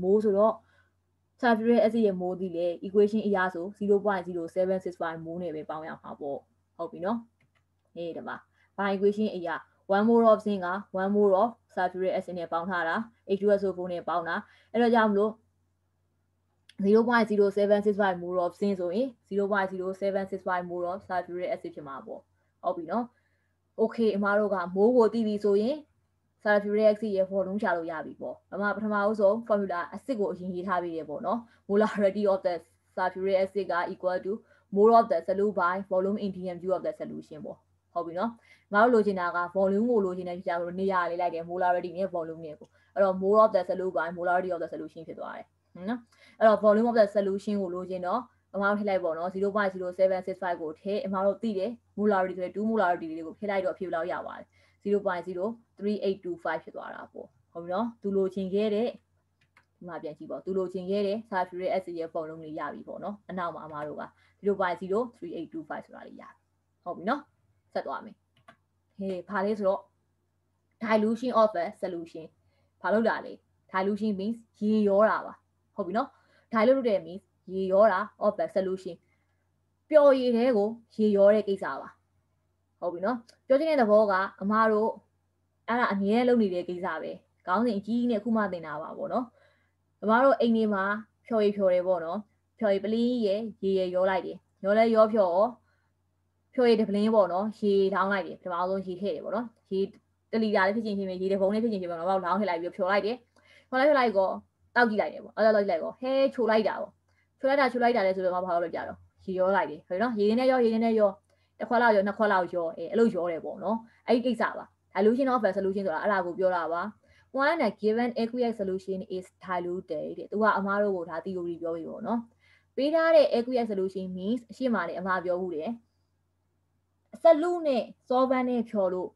mole ဆိုတော့ chargeable acid ရဲ့ mole ဒီလေ equation အရဆို0.0765 mole နဲ့ပဲပေါင်းရမှာပေါ့ဟုတ်ပြီနော်အေးဒီမှာ by equation အရ1 mole of zinc က1 mole of sulfuric acid နဲ့ပေါင်းထားတာ H2SO4 နဲ့ပေါင်းတာအဲ့တော့ကြောင့်မလို့0.0765 mole of zinc ဆိုရင်0.0765 mole of sulfuric acid ဖြစ်မှာပေါ့ဟုတ်ပြီနော် okay အမားတို့က mole ကိုသိပြီဆိုရင် sulfuric acid ရဲ့ volume ရှာလို့ရပြီပေါ့ဒါမှပထမအဆုံး formula acid ကိုအရင်ရေးထားပြီးတယ်ပေါ့နော် molarity of the sulfuric acid က equal to mole of the solute by volume in dmu of the solution ပေါ့ဟုတ်ပြီနော်ငါတို့လိုချင်တာက volume ကိုလိုချင်တဲ့ကြာလို့နေရာလေးလိုက်တယ် molarity နဲ့ volume နဲ့ကိုအဲ့တော့ mole of the solute by molarity of the solution ဖြစ်သွားတယ်နော်အဲ့တော့ volume of the solution ကိုလိုချင်တော့အမောင်းထည့်လိုက်ပေါ့နော်0.07765ကိုထည့်အမောင်းတို့သိတယ် molarity ဆိုတဲ့2 molarity လေးကိုထည့်လိုက်တော့အဖြေဘယ်လောက်ရပါတယ်0.0 3825ဖြစ်သွားတာပေါ့ဟုတ်ပြီနော်သူလိုချင်ခဲ့တဲ့ဒီမှာပြန်ကြည့်ပေါ့သူလိုချင်ခဲ့တဲ့ Safari S ရဲ့ပုံလုံးလေးရပြီပေါ့နော်အနောက်မှာအမားတို့က0.03825ဆိုတာလေးရပြီဟုတ်ပြီနော်ဆက်သွားမယ်ဟေးဘာလဲဆိုတော့ dilution of a solution ဘာလို့လာလဲ dilution means ရေရောတာပါဟုတ်ပြီနော် dilute လုပ်တယ် means ရေရောတာ of a solution ပျော်ရည်တဲ့ကိုရေရောတဲ့ကိစ္စပါဟုတ်ပြီနော်ပြောချင်တဲ့သဘောကအမားတို့အဲ့ဒါအမြဲလုပ်နေတဲ့ကိစ္စပဲခေါင်းစဉ်အကြီးကြီးနဲ့ခုမှသင်တာပါပေါ့နော်ကျမတို့အိမ်ထဲမှာဖြော်ရည်ဖြော်တယ်ပေါ့နော်ဖြော်ရည်ပလင်းရေရေရေရောလိုက်တယ်ရောလဲရောဖြော်ရောဖြော်ရည်တပလင်းပေါ့နော်ရေထောင်းလိုက်တယ်ပထမဆုံးရေထည့်တယ်ပေါ့နော်ရေတလီတာလေးဖြစ်ချင်းဖြစ်မယ်ရေတပုံလေးဖြစ်ချင်းဖြစ်မယ်ပေါ့နော်ဘောက်လောင်းထည့်လိုက်ပြီးဖြော်လိုက်တယ်ဖြော်လိုက်ဖြော်လိုက်ကောတောက်ကြည့်လိုက်တယ်ပေါ့အဲ့ဒါလောက်ကြည့်လိုက်ကောဟဲချိုလိုက်တာပေါ့ချိုလိုက်တာချိုလိုက်တာလဲဆိုတော့မဘာလို့ပြတော့ရေရောလိုက်တယ်ဟုတ်နော်ရေနဲ့ရောရေနဲ့ရောတစ်ခွက်လောက်ရောနှစ်ခွက်လောက်ရောအဲအဲ့လိုရောတယ်ပေါ့နော်အဲ့ဒီကိစ္စပါ dilution of a solution ဆိုတာအဲ့ဒါကိုပြောတာပါ one and given aqueous solution is diluted တဲ့သူကအမားတို့ကိုဒါ theory ပြောပြီးပေါ့နော်ပေးထားတဲ့ aqueous solution means အရှိမလေးအမားပြောဘူးတယ်ဆလူနဲ့ solvent နဲ့ဖြော်လို့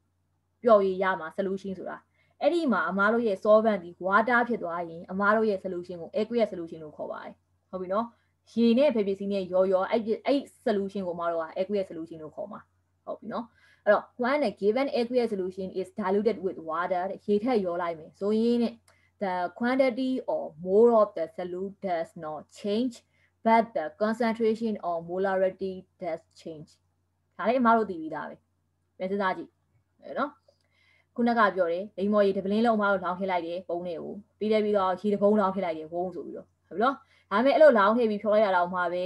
ပျော်ရရမှာ solution ဆိုတာအဲ့ဒီမှာအမားတို့ရဲ့ solvent ဒီ water ဖြစ်သွားရင် အမားတို့ရဲ့ solution ကို aqueous solution လို့ခေါ်ပါတယ်ဟုတ်ပြီနော်ရေနဲ့ဖေပစ္စည်းနဲ့ရောရောအဲ့အဲ့ solution ကိုအမားတို့က aqueous solution လို့ခေါ်မှာဟုတ်ပြီနော်အဲ့တော့ one a given aqueous solution is diluted with water ရေထက်ရောလိုက်မယ်ဆိုရင် the quantity or mole of the solute does not change but the concentration or molarity does change ဒါလေးအမတို့သိပြီးသားပဲမင်းစဉ်းစားကြည့်နော်ခုနကပြောတယ်လိမ္မော်ရေတပလင်းလုံးအမတို့လောင်းထည့်လိုက်တယ်ပုံးတွေကိုပြီးတဲ့ပြီးတော့ရေတပုံးလောင်းထည့်လိုက်တယ်ဝုန်းဆိုပြီးတော့ဟုတ်ပြီနော်ဒါပေမဲ့အဲ့လိုလောင်းထည့်ပြီးဖြောလိုက်ရတော့မှာပဲ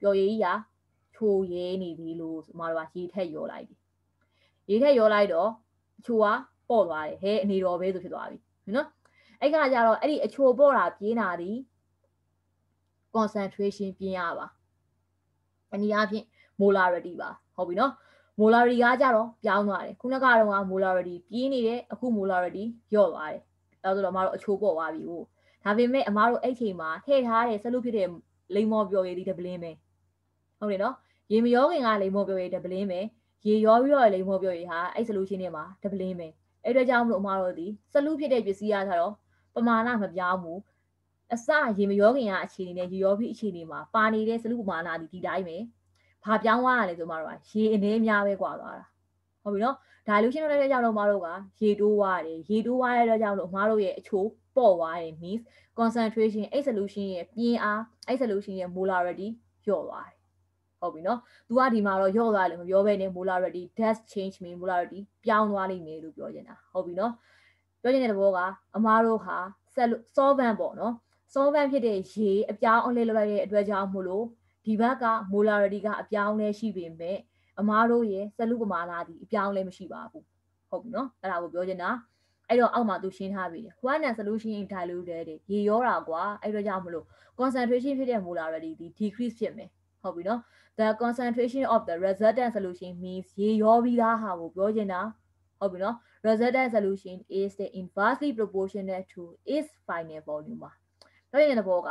ပျော်ရည်ကြီးကချိုရဲနေသေးလို့အမတို့ကရေထက်ရောလိုက်တယ်ရေခက်ရောလိုက်တော့အချိုကပေါ့သွားတယ်ဟဲအနေတော်ပဲဆိုဖြစ်သွားပြီနော်အဲ့ခါကျတော့အဲ့ဒီအချိုပေါ့တာပြင်းတာဒီ concentration ပြင်းရပါအနည်းအားဖြင့် molarity ပါဟုတ်ပြီနော် molarity ကကြတော့ပြောင်းသွားတယ်ခုနကတော့ molarity ပြင်းနေတယ်အခု molarity ညော့သွားတယ်အဲဆိုတော့အမတို့အချိုပေါ့သွားပြီဟိုဒါပေမဲ့အမတို့အဲ့ချိန်မှာထည့်ထားတဲ့ဆက်လို့ဖြစ်တဲ့လိမ္မော်ပြော်ရည်ဒီတပလင်းပဲဟုတ်တယ်နော်ရေမယောခင်ကလိမ္မော်ပြော်ရည်တပလင်းပဲရေရောပြီးတော့လိမ်မောပြောရည်ဟာအဲ့ solution တွေမှာ doubling ပဲအဲ့အတွက်ကြောင့်မလို့အမတို့ဒီ solution ဖြစ်တဲ့ပစ္စည်းရတာတော့ပမာဏမပြောင်းဘူးအစရေမရောခင်ကအခြေအနေနဲ့ရေရောပြီးအခြေအနေမှာပါနေတဲ့ solution ပမာဏဒီဒီတိုင်းပဲဘာပြောင်းသွားရလဲဆိုမှတော့ရေအနေများပဲကွာသွားတာဟုတ်ပြီနော်ဒါ solution တော့လည်းကြောင့်တော့မတို့ကရေတိုးသွားတယ်ရေတိုးသွားရတဲ့ကြောင့်လို့အမတို့ရဲ့အချိုးပေါ်သွားတယ် means concentration အဲ့ solution ရဲ့ပြင်းအားအဲ့ solution ရဲ့ molarity ကျော့သွားတယ်ဟုတ်ပြီနော်။ तू ကဒီမှာတော့ယော့သွားတယ်မပြောဘဲနဲ့ molarity does change mean molarity ပြောင်းသွားလိမ့်မယ်လို့ပြောချင်တာဟုတ်ပြီနော်။ပြောချင်တဲ့သဘောကအမားတို့ဟာ solvent ပေါ့နော်။ solvent ဖြစ်တဲ့ရေအပြောင်းအလဲလုပ်လိုက်တဲ့အတွက်ကြောင့်မို့လို့ဒီဘက်က molarity ကအပြောင်းလဲရှိပေမဲ့အမားတို့ရဲ့စလူပမာလာဒီအပြောင်းလဲမရှိပါဘူး။ဟုတ်ပြီနော်။အဲ့ဒါကိုပြောချင်တာ။ဲ့တော့အောက်မှာသူရှင်းထားပြီ။ one and solution in diluted ရေရောတာကွာအဲ့တော့ကြောင့်မလို့ concentration ဖြစ်တဲ့ molarity ဒီ decrease ဖြစ်မယ်ဟုတ်ပြီနော် the concentration of the resident solution means ရေရောပြီးသားဟာကိုပြောချင်တာဟုတ်ပြီနော် resident solution is the inversely proportional to its final volume ပါပြောရင်တဲ့ဘောက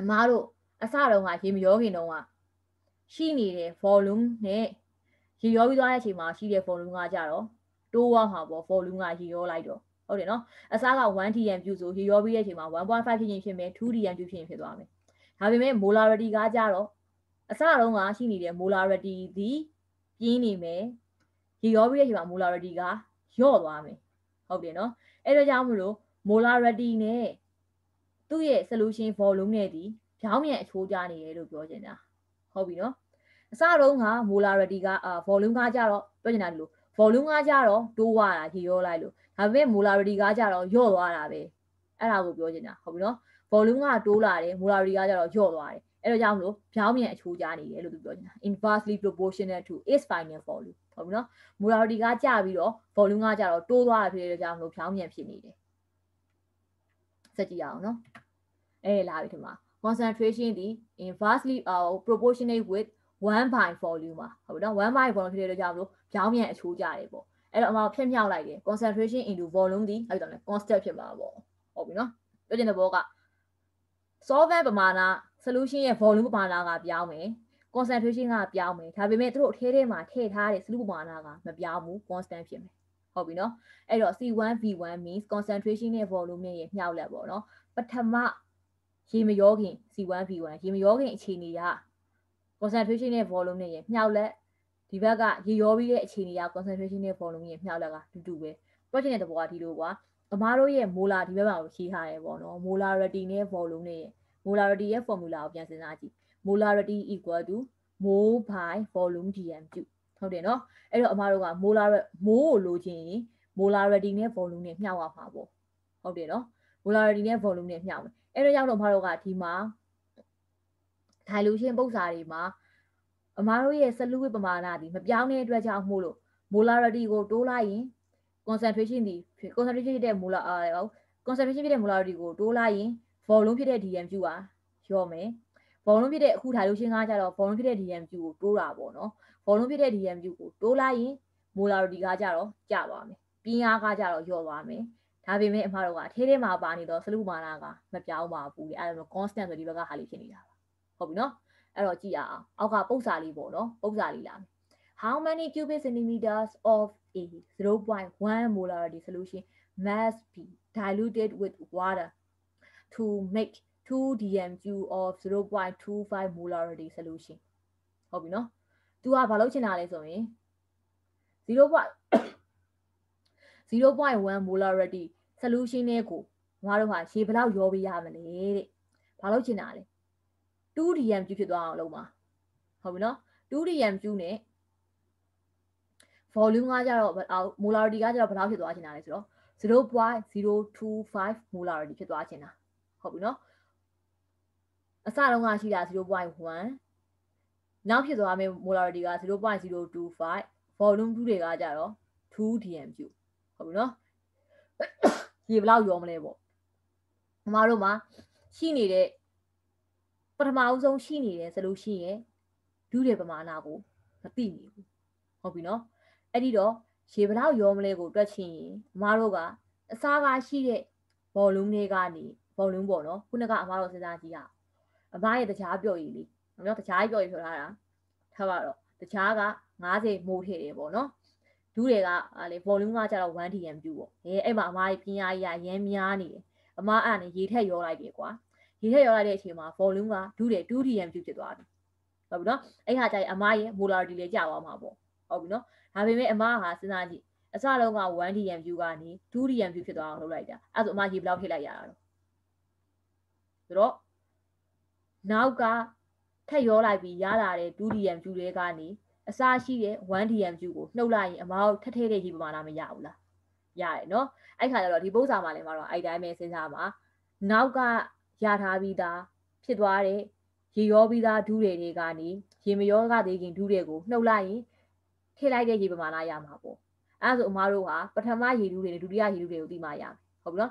အမားတို့အစတုန်းကရေမရောခင်တုန်းကရှိနေတဲ့ volume နဲ့ရေရောပြီးသွားတဲ့အချိန်မှာရှိတဲ့ volume ကကြတော့တိုးသွားမှာပေါ့ volume ကရေရောလိုက်တော့ဟုတ်တယ်နော်အစားက 1tm ပြုဆိုရေရောပြီးတဲ့အချိန်မှာ1.5ဖြစ်ရင်ဖြစ်မယ် 2tm ပြုဖြစ်ရင်ဖြစ်သွားမယ်ဒါပေမဲ့ molarity ကကြတော့အစတုန်းကရှိနေတဲ့ molarity ဒီပြင်းနေမယ်ရေရောပြီးတဲ့ချိန်မှာ molarity ကညော့သွားမယ်ဟုတ်တယ်နော်အဲ့ဒါကြောင့်မလို့ molarity နဲ့သူ့ရဲ့ solution volume နဲ့ဒီဖြောင်းမြန်အချိုးကျနေတယ်လို့ပြောချင်တာဟုတ်ပြီနော်အစတုန်းက molarity က volume ကကြတော့ပြောချင်တာဒီလို volume ကကြတော့တိုးသွားတာရေရောလိုက်လို့ဒါပေမဲ့ molarity ကကြတော့ညော့သွားတာပဲအဲ့ဒါကိုပြောချင်တာဟုတ်ပြီနော် volume ကတိုးလာတယ် molar ကကျတော့ညော့သွားတယ်အဲ့တော့ကြောင့်မလို့ပြောင်းပြန်အချိုးကြားနေတယ်လို့သူပြောချင်တာ inversely proportional to its final volume ဟုတ်ပြီနော် molar ကကျပြီးတော့ volume ကကျတော့တိုးသွားတာဖြစ်တဲ့ကြောင့်မလို့ပြောင်းပြန်ဖြစ်နေတယ်စက်ကြည့်ရအောင်နော်အဲ့လာပြီဒီမှာ concentration ဒီ inversely uh, proportional with 1 by volume ပါဟုတ်ပြီနော်1 by volume ဖြစ်တဲ့ကြောင့်မလို့ပြောင်းပြန်အချိုးကြတယ်ပေါ့အဲ့တော့အမှဖြန့်မြောက်လိုက်တယ် concentration into volume ဒီအဲ့ဒါလည်း constant ဖြစ်မှာပေါ့ဟုတ်ပြီနော်ပြောချင်တဲ့ဘောက solvent ပမာဏ solution ရဲ့ volume ပမာဏကပြောင်းမယ် concentration ကပြောင်းမယ်ဒါပေမဲ့သူတို့အထဲထဲမှာထည့်ထားတဲ့ solution ပမာဏကမပြောင်းဘူး constant ဖြစ်မယ်ဟုတ်ပြီနော်အဲ့တော့ C1V1 means concentration နဲ့ volume နဲ့ရဲ့မြောက်လက်ပေါ့နော်ပထမရေမရောခင် C1V1 ရေမရောခင်အခြေအနေက concentration နဲ့ volume နဲ့ရဲ့မြောက်လက်ဒီဘက်ကရေရောပြီးတဲ့အခြေအနေက concentration နဲ့ volume ရဲ့မြောက်လက်ကတူတူပဲ project နဲ့တဘောကဒီလိုကွာအမားတို့ရဲ့ molar ဒီဘက်မှာကိုရေးထားတယ်ပေါ့နော် molarity နဲ့ volume နဲ့ molarity ရဲ့ formula ကိုပြန်စဉ်းစားကြည့် molarity equal to mole by volume dm ပြုဟုတ်တယ်နော်အဲ့တော့အမားတို့က molar mole ကိုလိုချင်ရင် molarity နဲ့ volume နဲ့မျှဝါမှာပေါ့ဟုတ်တယ်နော် molarity နဲ့ volume နဲ့မျှမယ်အဲ့တော့ရောက်တော့အမားတို့ကဒီမှာ dilution ပုံစံတွေမှာအမားတို့ရဲ့ solute ပမာဏဒီမပြောင်းတဲ့အတွက်ကြောင့်မို့လို့ molarity ကိုတိုးလိုက်ရင် concentration ဒီ concentration ဖြစ်တဲ့မူလအာ concentration ဖြစ်တဲ့မူလတွေကိုတိုးလိုက်ရင် volume ဖြစ်တဲ့ dm ဖြူပါရော့မယ် volume ဖြစ်တဲ့အခုထားလို့ရှင်းကားကြတော့ volume ဖြစ်တဲ့ dm ဖြူကိုတိုးတာပေါ့နော် volume ဖြစ်တဲ့ dm ဖြူကိုတိုးလိုက်ရင် molarity ကကြတော့ကျပါမယ်ပြင်းအားကကြတော့ရော့ပါမယ်ဒါပေမဲ့အမတို့ကအထဲထဲမှာပါနေတော့စလူမာနာကမပြောင်းပါဘူးလေအဲ့ဒါမျိုး constant ဆိုဒီဘက်ကဟာလေးဖြစ်နေတာပါဟုတ်ပြီနော်အဲ့တော့ကြည့်ရအောင်အောက်ကပုတ်စာလေးပေါ့နော်ပုတ်စာလေးလာမယ် how many cubic centimeters of a 0.1 molarity solution must be diluted with water to make 2 dmq of 0.25 molarity solution ဟုတ်ပြီနော်သူကဘာလုပ်ချင်တာလဲဆိုရင်0.1 molarity solution နဲ့ကိုငါတို့ဟာရေဘလောက်ရောပေးရမလဲတဲ့ဘာလုပ်ချင်တာလဲ 2dm ဖြစ်သွားအောင်လုပ်ပါဟုတ်ပြီနော် 2dm နဲ့ volume ကကြတော့ molarity ကကြတော့ဘယ်လောက်ဖြစ်သွားချင်တာလဲဆိုတော့0.025 molarity ဖြစ်သွားချင်တာဟုတ်ပြီနော်အစတုန်းကရှိတာ0.1နောက်ဖြစ်သွားမယ့် molarity က0.025 volume 2တွေကကြတော့2 dm ပြုဟုတ်ပြီနော်ရေဘလောက်ရောမလဲပေါ့မမတို့မှာရှိနေတဲ့ပထမအဆုံးရှိနေတယ်ဆိုလို့ရှိရင်ဒုတဲ့ပမာဏကိုမသိနေဘူးဟုတ်ပြီနော်အဲ့ဒီတော့ရေဘလောက်ရောမလဲကိုတွက်ချင်ရင်အမားတို့ကအစားကရှိတဲ့ဘောလုံးလေးကနေဘောလုံးပေါ့နော်ခုနကအမားတို့စဉ်းစားကြည့်ရအမားရဲ့တခြားပြော်ရည်လေးနော်တခြားပြော်ရည်ဆိုထားတာထားပါတော့တခြားက90မိုးထည့်တယ်ပေါ့နော်ဒူးတွေကအဲလေ volume ကကျတော့ 1dm ပြူပေါ့အဲအဲ့မှာအမားကြီးပြင်းအားကြီးရရမ်းများနေတယ်အမားအဲ့နဲ့ရေထက်ရောလိုက်တယ်ကွာရေထက်ရောလိုက်တဲ့အချိန်မှာ volume ကဒူးတွေ 2dm ပြူဖြစ်သွားပြီဟုတ်ပြီနော်အဲ့ဟာကြရင်အမားရဲ့ molarity လည်းကျသွားမှာပေါ့ဟုတ်ပြီနော်ဒါပေမဲ့အမဟာစဉ်းစားကြည့်အစလုံးက 1DM view ကနေ 2DM view ဖြစ်သွားအောင်လုပ်လိုက်တာအဲ့ဒါဆိုအမရေဘလောက်ထိလိုက်ရတာတော့ဆိုတော့နောက်ကထက်ရောလိုက်ပြီးရလာတဲ့ 2DM view တွေကနေအစရှိတဲ့ 1DM view ကိုနှုတ်လိုက်ရင်အမအောင်ထက်ထဲတဲ့ရေပမာဏမရဘူးလားရတယ်နော်အဲ့ခါကျတော့ဒီပုံစံမှာလည်းမတော့အဲ့တိုင်းပဲစဉ်းစားပါနောက်ကရထားပြီးသားဖြစ်သွားတဲ့ရေရောပြီးသားဒူးတွေတွေကနေရေမရောကသေးခင်ဒူးတွေကိုနှုတ်လိုက်ရင်ထည့်လိုက်တဲ့ရေပမာဏရမှာပေါ့အဲဒါဆိုအမားတို့ဟာပထမရေလူးတွေနဲ့ဒုတိယရေလူးတွေကိုသိမှရမယ်ဟုတ်ပြီနော်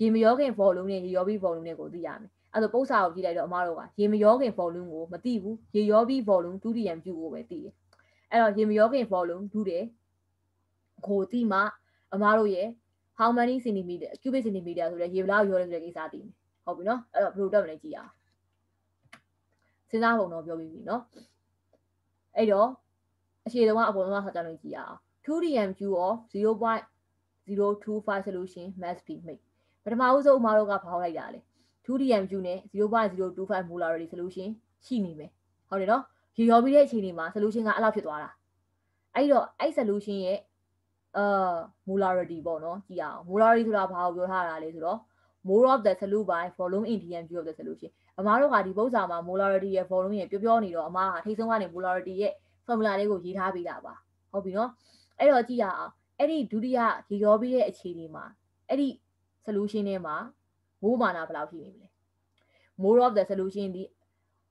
ရေမရောခင် volume နဲ့ရေရောပြီး volume နဲ့ကိုသိရမယ်အဲ့ဒါပုံစာကိုကြည့်လိုက်တော့အမားတို့ကရေမရောခင် volume ကိုမသိဘူးရေရောပြီး volume ဒုတိယပြုကိုပဲသိတယ်အဲ့တော့ရေမရောခင် volume ဒုတယ်ကိုသိမှအမားတို့ရဲ့ how many centimeter cubic centimeter ဆိုတဲ့ရေဘလောက်ရောတယ်ဆိုတဲ့ကိစ္စသိမယ်ဟုတ်ပြီနော်အဲ့တော့ဘယ်လိုတက်မလဲကြည့်ရအောင်စဉ်းစားပုံတော့ပြောပြီးပြီနော်အဲ့တော့အခြေတုံးကအပေါ်ဆုံးဆောက်ကြလို့ကြည့်ရအောင် 2dmq of 0.025 solution must be made ပထမဦးဆုံးအမှားတော့ကဖောက်လိုက်တာလေ 2dmq နဲ့0.025 molar rate solution ရှိနေမယ်ဟုတ်တယ်နော်ရေရောပြီးတဲ့အချိန်တွေမှာ solution ကအဲ့လောက်ဖြစ်သွားတာအဲ့တော့အဲ့ solution ရဲ့အာ molarity ပေါ့နော်ကြည့်အောင် molarity ဆိုတာဘာကိုပြောထားတာလဲဆိုတော့ more of the solute by volume in dm view of the solution အမားတို့ကဒီပုံစံမှာ molarity ရဲ့ volume ရဲ့ပြောပြောနေတော့အမားကထိဆုံးကနေ molarity ရဲ့ formula လေးကိုရေးထားပြီးတာပါဟုတ်ပြီနော်အဲ့တော့ကြည့်ရအောင်အဲ့ဒီဒုတိယရေရောပြီးတဲ့အခြေအနေမှာအဲ့ဒီ solution ထဲမှာမိုးမာနာဘယ်လောက်ရှိနေမလဲ more of the solution ဒီ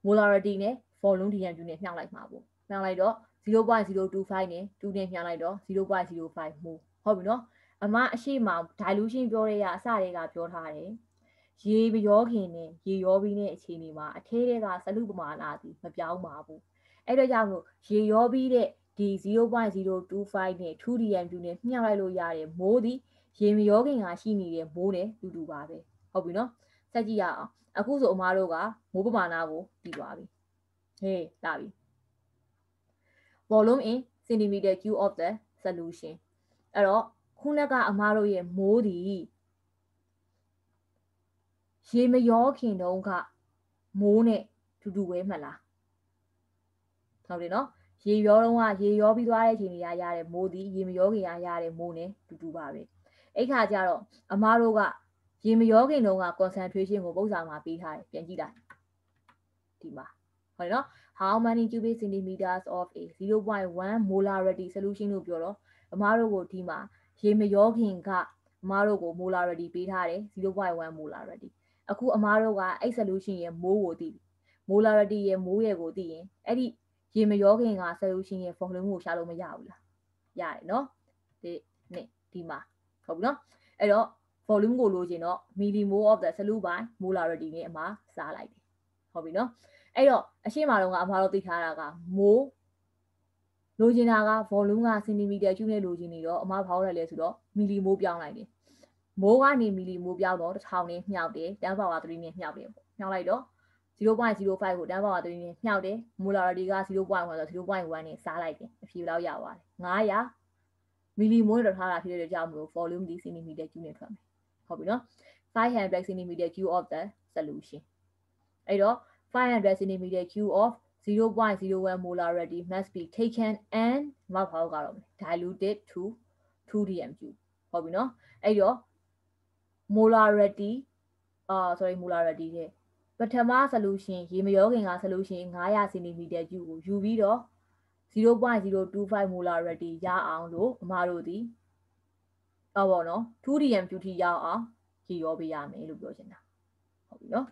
molarity နဲ့ volume dm နဲ့ညှောက်လိုက်မှာပေါ့ညှောက်လိုက်တော့0.025နဲ့2နဲ့ညှောက်လိုက်တော့0.05 mol ဟုတ်ပြီနော်အမအရှိမ dilution ပြောရရအစတွေကပြောထားတယ်ရေရောခင်နဲ့ရေရောပြီးတဲ့အခြေအနေမှာအထဲတွေကစလူပမာဏသည်မပြောင်းပါဘူးအဲ့တော့ကြောင့်လို့ရေရောပြီးတဲ့ဒီ0.025နဲ့ 2DMU နဲ့မျှလိုက်လို့ရတယ်မိုးသည်ရေမရောခင်ကရှိနေတဲ့မိုးနဲ့တူတူပါပဲဟုတ်ပြီနော်စက်ကြည့်ရအောင်အခုဆိုအမားတို့ကမိုးပမာဏကိုတည်သွားပြီဟေးလာပြီ volume in centimeter cube of the solution အဲ့တော့ခုနကအမားတို့ရဲ့မိုးသည်ရေမရောခင်တုန်းကမိုးနဲ့တူတူပဲမလားဟုတ်တယ်နော်ရေရောတော့ကရေရောပြီးသွားတဲ့အချိန်ကြီးရရတဲ့မိုးဒီရေမရောခင်ရရတဲ့မိုးနဲ့တူတူပါပဲအဲ့ခါကျတော့အမားတို့ကရေမရောခင်တုန်းက concentration ကိုပုံစံမှာပေးထားတယ်ပြန်ကြည့်လိုက်ဒီမှာဟုတ်တယ်နော် how many cubic centimeters of a 0.1 molarity solution လို့ပြောတော့အမားတို့ကိုဒီမှာရေမရောခင်ကအမားတို့ကို molarity ပေးထားတယ်0.1 molarity အခုအမားတို့ကအဲ့ solution ရဲ့ mole ကိုသိ molarity ရဲ့ mole ရဲ့ကိုသိရင်အဲ့ဒီရေမရောခင်က solution ရဲ့ formula ကိုရှာလို့မရဘူးလားရတယ်เนาะဒီနေ့ဒီမှာဟုတ်ပြီเนาะအဲ့တော့ volume ကိုလိုချင်တော့ millimole of the solute by molarity နဲ့အမှာစားလိုက်တယ်ဟုတ်ပြီเนาะအဲ့တော့အရှိမတော့ကအမှားတော့သိထားတာက mole လိုချင်တာက volume က centimeter cube နဲ့လိုချင်နေတော့အမှားဘာလို့လဲလဲဆိုတော့ millimole ပြောင်းလိုက်တယ်မိုးကနေ millimole ပြောင်းတော့1000နဲ့မြှောက်တယ်10 power 3နဲ့မြှောက်တယ်ပေါ့မြှောက်လိုက်တော့0.05ကိုတန်းပေါင်းအသွင်းနဲ့မြှောက်တယ်မူလာရီက0.1ဆိုတော့0.1နဲ့စားလိုက်တယ်အဖြေလောက်ရပါတယ်900မီလီမွန်းလောက်ထားတာဖြစ်တဲ့ကြောင့်မလို့ volume ဒီ centimeter cube နဲ့ထွက်မယ်ဟုတ်ပြီနော်500 centimeter cube of the solution အဲ့တော့500 centimeter cube of 0.01 molarity must be taken and မဖောက်ကတော့ diluted to 2 dm cube ဟုတ်ပြီနော်အဲ့တော့ molarity အာ sorry molarity ရဲ့ပထမဆိုလို့ရှင်ရေမရောခင်ကဆိုလို့ရှင်900 cm ကျူကိုယူပြီးတော့0.025 molar rate ရအောင်လို့အမတို့ဒီအော်ပေါ့နော် 2dm beauty ရအောင်ရေရောပေးရမယ်လို့ပြောချင်တာဟုတ်ပြီနော်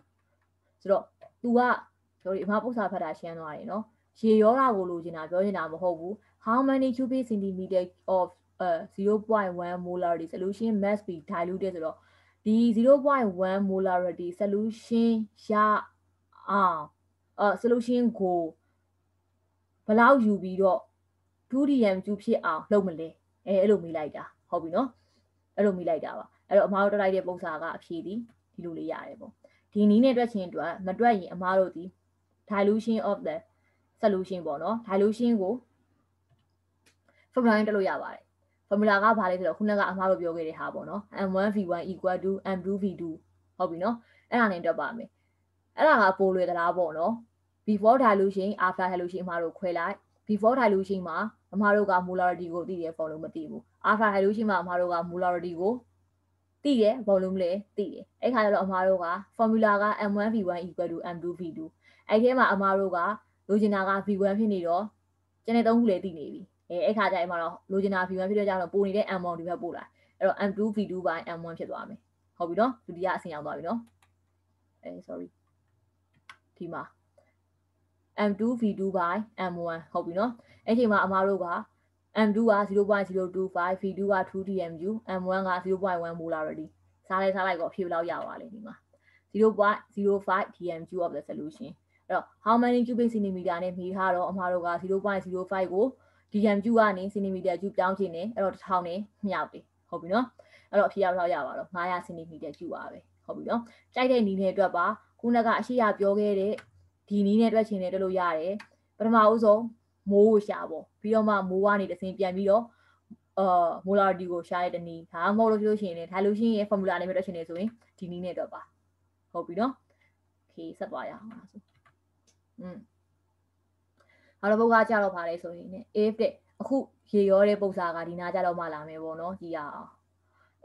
ဆိုတော့ तू ကပြောဒီအမပု္ပ္ပစာဖတ်တာရှင်းသွားတယ်နော်ရေရောတာကိုလိုချင်တာပြောချင်တာမဟုတ်ဘူး how many cubic centimeter of uh 0.1 molar ဒီ solution must be diluted ဆိုတော့ဒီ0.1 molarity solution ရအောင်အဲ solution ကိုဘယ်လောက်ယူပြီးတော့ 2dm ကျူဖြစ်အောင်လုပ်မလဲအဲအဲ့လိုမိလိုက်တာဟုတ်ပြီနော်အဲ့လိုမိလိုက်တာပါအဲ့တော့အမားတို့တွက်လိုက်တဲ့ပုံစံကအဖြေဒီဒီလိုလေးရတယ်ပေါ့ဒီနည်းနဲ့တွက်ခြင်းအတွက်မတွက်ရင်အမားတို့ဒီ dilution of the solution ပေါ့နော် dilution ကို formula တက်လို့ရပါတယ် formula ကဘာလဲဆိုတော့ခုနကအမားတို့ပြောခဲ့တဲ့ဟာပေါ့နော် m1v1 equal to m2v2 ဟုတ်ပြီနော်အဲ့ဒါနဲ့တွက်ပါမယ်အဲ့ဒါကပိုလွယ်သလားပေါ့နော် before dilution after dilution အမားတို့ခွဲလိုက် before dilution မှာ အမားတို့က molarity ကိုသိတယ်ပေါ့လို့မသိဘူး after dilution မှာအမားတို့က molarity ကိုသိတယ်ဘောလုံးလည်းသိတယ်အဲ့ခါကျတော့အမားတို့က formula က m1v1 equal to m2v2 အဲ့ဒီထဲမှာအမားတို့ကလိုချင်တာက v1 ဖြစ်နေတော့ကျန်တဲ့၃ခုလည်းသိနေပြီအဲအဲ့ခါကျရင်မှတော့လိုချင်တာ V1 ဖြစ်တဲ့ကြောင့်တော့ပိုနေတဲ့ M1 ဒီဘက်ပို့လာအဲ့တော့ M2 V2 by M1 ဖြစ်သွားမယ်ဟုတ်ပြီနော်ဒုတိယအဆင့်ရောက်သွားပြီနော်အဲ sorry ဒီမှာ M2 V2 by M1 ဟုတ်ပြီနော်အဲ့ချိန်မှာအမားတို့က M2 က0.025 V2 က 2dmu M1 က0.1 molar ready စားလိုက်စားလိုက်တော့ဖြေလောက်ရပါလိမ့်ဒီမှာ0.05 dmq of the solution အဲ့တော့ how many cubic centimeter နဲ့မီဟာတော့အမှားတော့က0.05ကို DM view ကနေ cine media view ပြောင်းခြင်းနဲ့အဲ့တော့တစ်ထောင်နဲ့မြောက်တယ်ဟုတ်ပြီနော်အဲ့တော့အဖြေရတော့ရပါတော့900 cine media view ပါပဲဟုတ်ပြီနော်ကြိုက်တဲ့နီးနဲ့အတွက်ပါခုနကအရှိရပြောခဲ့တဲ့ဒီနီးနဲ့တွက်ခြင်းနဲ့တွက်လို့ရတယ်ပထမဦးဆုံးမိုးကိုရှာပေါ့ပြီးတော့မှမိုးကနေတစ်စင်းပြန်ပြီးတော့အာမိုလာဒီကိုရှာရတဲ့နီးဒါမှမဟုတ်လို့ရှိလို့ရှိရင်လည်းဒါလို့ရှိရင် formula နဲ့တွက်ခြင်းနဲ့ဆိုရင်ဒီနီးနဲ့တွက်ပါဟုတ်ပြီနော်โอเคဆက်သွားရအောင်ဆိုอืมနောက်တစ်ပုဒ်ကကြတော့ပါတယ်ဆိုရင်ね if တဲ့အခုရေရောတဲ့ပုံစံကဒီနာကြတော့မှလာမယ်ပေါ့နော်ကြည့်ရအောင်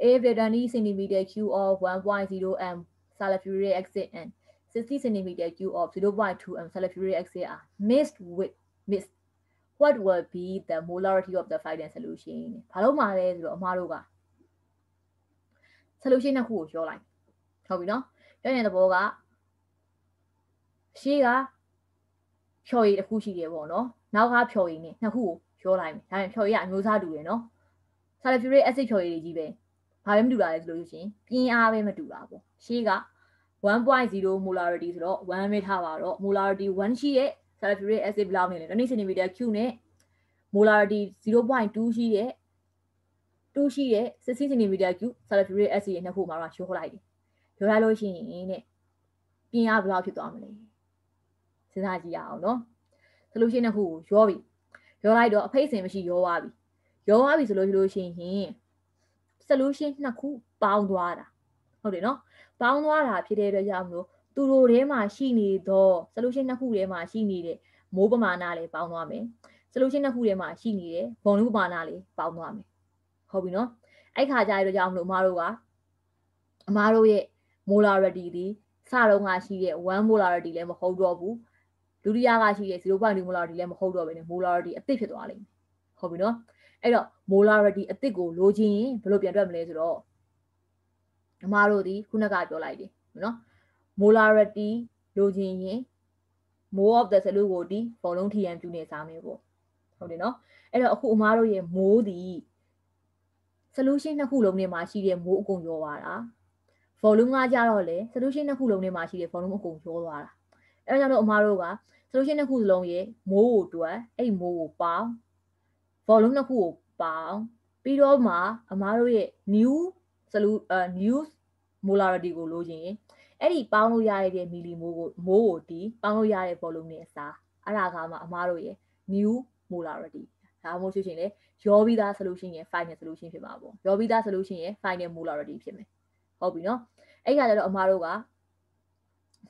if the 20 cm q of 1.0 m sulfuric acid and 60 cm q of 0.2 m sulfuric acid are mixed with mixed what will be the molarity of the final solution ဘာလို့မှာလဲဆိုတော့အမားတို့က solution တစ်ခုကိုပြောလိုက်ဟုတ်ပြီနော်ပြောရင်သဘောကရှေးကဖြော်ရည်တစ်ခုရှိတယ်ပေါ့နော်နောက်ကဖြော်ရည်နဲ့နှစ်ခုကိုရောလိုက်မယ်ဒါပေမဲ့ဖြော်ရည်ကအမျိုးအစားတူတယ်နော် sulfuric acid ဖြော်ရည်တွေကြီးပဲဘာပဲမတူတာလဲဆိုလို့ရှိရင်ပြင်းအားပဲမတူတာပေါ့ရှေးက1.0 molarity ဆိုတော့1ပဲထားပါတော့ molarity 1ရှိရဲ့ sulfuric acid ဘယ်လောက်နေလဲ20 cm cube နဲ့ molarity 0.2ရှိရဲ့2ရှိရဲ့16 cm cube sulfuric acid ရဲ့နှစ်ခုမှာတော့ရိုးလိုက်တယ်ရိုးလိုက်လို့ရှိရင်တဲ့ပြင်ရဘယ်လောက်ဖြစ်သွားမလဲစဉ်းစားကြည့်ရအောင်နော်။ဆိုလို့ရှိရင်ဟိုရောပြီ။ရောလိုက်တော့အဖိတ်စင်မရှိရောသွားပြီ။ရောသွားပြီဆိုလို့ရှိလို့ရှိရင် solution နှစ်ခု ပေါင်းသွားတာ။ဟုတ်တယ်နော်။ပေါင်းသွားတာဖြစ်တဲ့အတွက်ကြောင့်မလို့သူတို့ထဲမှာရှိနေသော solution နှစ်ခုထဲမှာရှိနေတဲ့မိုးပမာဏလည်းပေါင်းသွားမယ်။ solution နှစ်ခုထဲမှာရှိနေတဲ့ဗုံလူပမာဏလည်းပေါင်းသွားမယ်။ဟုတ်ပြီနော်။အဲ့ခါကျရတော့ကြောင့်မလို့အမားတို့ကအမားတို့ရဲ့ molarity ဒီစတော့ငါရှိတဲ့1 molarity လည်းမဟုတ်တော့ဘူးဒုတိယကရှိတဲ့0.2 molarity လည်းမဟုတ်တော့ဘဲနဲ့ molarity အသစ်ဖြစ်သွားလိမ့်မယ်ဟုတ်ပြီနော်အဲ့တော့ molarity အသစ်ကိုလိုချင်ရင်ဘယ်လိုပြန်တွက်မလဲဆိုတော့အမားတို့ဒီခုနကပြောလိုက်တယ်နော် molarity လိုချင်ရင် mole of the solute ကိုဒီဘောလုံးထီရန်ပြုနေစားမယ်ပေါ့ဟုတ်တယ်နော်အဲ့တော့အခုအမားတို့ရဲ့ mole ဒီ solution နှစ်ခုလုံးထဲမှာရှိတဲ့ mole အကုန်ရောသွားတာ volume ကကြတော့လေ solution နှစ်ခုလုံးထဲမှာရှိတဲ့ volume အကုန်ရောသွားတာအဲကြောင့်လို့အမားတို့က solution နှစ်ခုစလုံးရေမိုးကိုတွက်အဲ့မိုးကိုပေါင်း volume နှစ်ခုကိုပေါင်းပြီးတော့မှအမားတို့ရဲ့ new solu new molarity ကိုလိုချင်ရင်အဲ့ဒီပေါင်းလို့ရတဲ့မီလီမိုးကိုမိုးကိုတီးပေါင်းလို့ရတဲ့ volume နဲ့အစားအဲ့ဒါကမှအမားတို့ရဲ့ new molarity ဒါမှမဟုတ်ဆိုရှင်လေရောပြီးသား solution ရဲ့ final solution ဖြစ်မှာပေါ့ရောပြီးသား solution ရဲ့ final molarity ဖြစ်မယ်ဟုတ်ပြီနော်အဲ့ဒါကြတော့အမားတို့က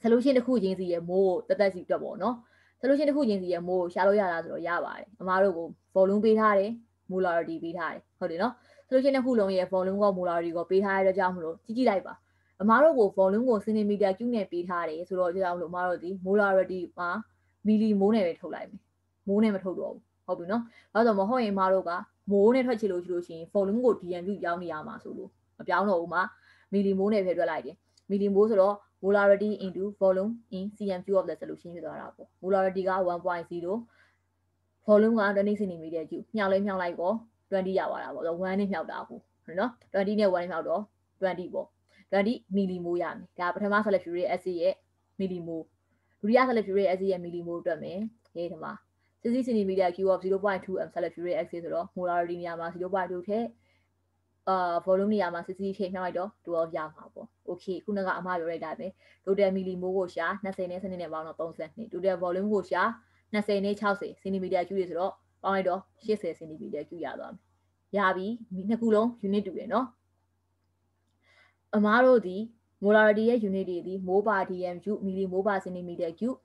solution တစ်ခုချင်းစီရဲ့မိုးကိုတသက်စီတွက်ပေါ့နော် solution တစ်ခုချင်းစီရဲ့မိုးကိုရှာလို့ရလားဆိုတော့ရပါတယ်အမားတို့ကို volume ပေးထားတယ် molarity ပေးထားတယ်ဟုတ်တယ်နော် solution တစ်ခုလုံးရဲ့ volume ကော molarity ကောပေးထားရတဲ့ကြောင့်မလို့ကြည့်ကြည့်လိုက်ပါအမားတို့ကို volume ကို centimeter cube နဲ့ပေးထားတယ်ဆိုတော့ကြောင့်မလို့အမားတို့ဒီ molarity မှာ millimole နဲ့ပဲထုတ်လိုက်မယ်မိုးနဲ့မထုတ်တော့ဘူးဟုတ်ပြီနော်ဒါဆိုမဟုတ်ရင်မားတို့ကမိုးနဲ့ထွက်ချလို့ရှိလို့ရှိရင် volume ကို dm ပြုပြောင်းနေရမှာဆိုလို့မပြောင်းတော့ဘူးမှာ millimole နဲ့ပဲတွက်လိုက်တယ် millimole ဆိုတော့ molarity into volume in CMQ of the solution ဖြစ်သွားတာပေါ့ molarity က1.0 volume က20 cm ကျူမြောက်လဲမြောက်လိုက်ပေါ့20ရပါတာပေါ့ဆိုတော့1နဲ့မြောက်တာဟုတ်နော်20နဲ့1နဲ့မြောက်တော့20ပေါ့20မီလီမိုးရမယ်ဒါပထမ solid fuel ရဲ့ acid ရဲ့မီလီမိုးဒုတိယ solid fuel ရဲ့ acid ရဲ့မီလီမိုးတွက်မယ်ဟေးဒီမှာ60 cm cube of 0.2 m solid fuel ရဲ့ acid ဆိုတော့ molarity နေရာမှာ0.2ထက်အာ volume နေရာမှာ CCK နှောက်လိုက်တော့12ရမှာပေါ့ okay ခုနကအမပြောလိုက်တာပဲ total millimole ကိုရှာ20နဲ့စနစ်နဲ့ပေါင်းတော့32 total volume ကိုရှာ20နဲ့60 cm ကျူးတွေဆိုတော့ပေါင်းလိုက်တော့80 cm ကျူးရသွားမယ်ရပြီနှစ်ခုလုံး unit တူတယ်နော်အမားတို့ဒီ molarity ရဲ့ unit တွေဒီ mol per dm cube millimole per centimeter cube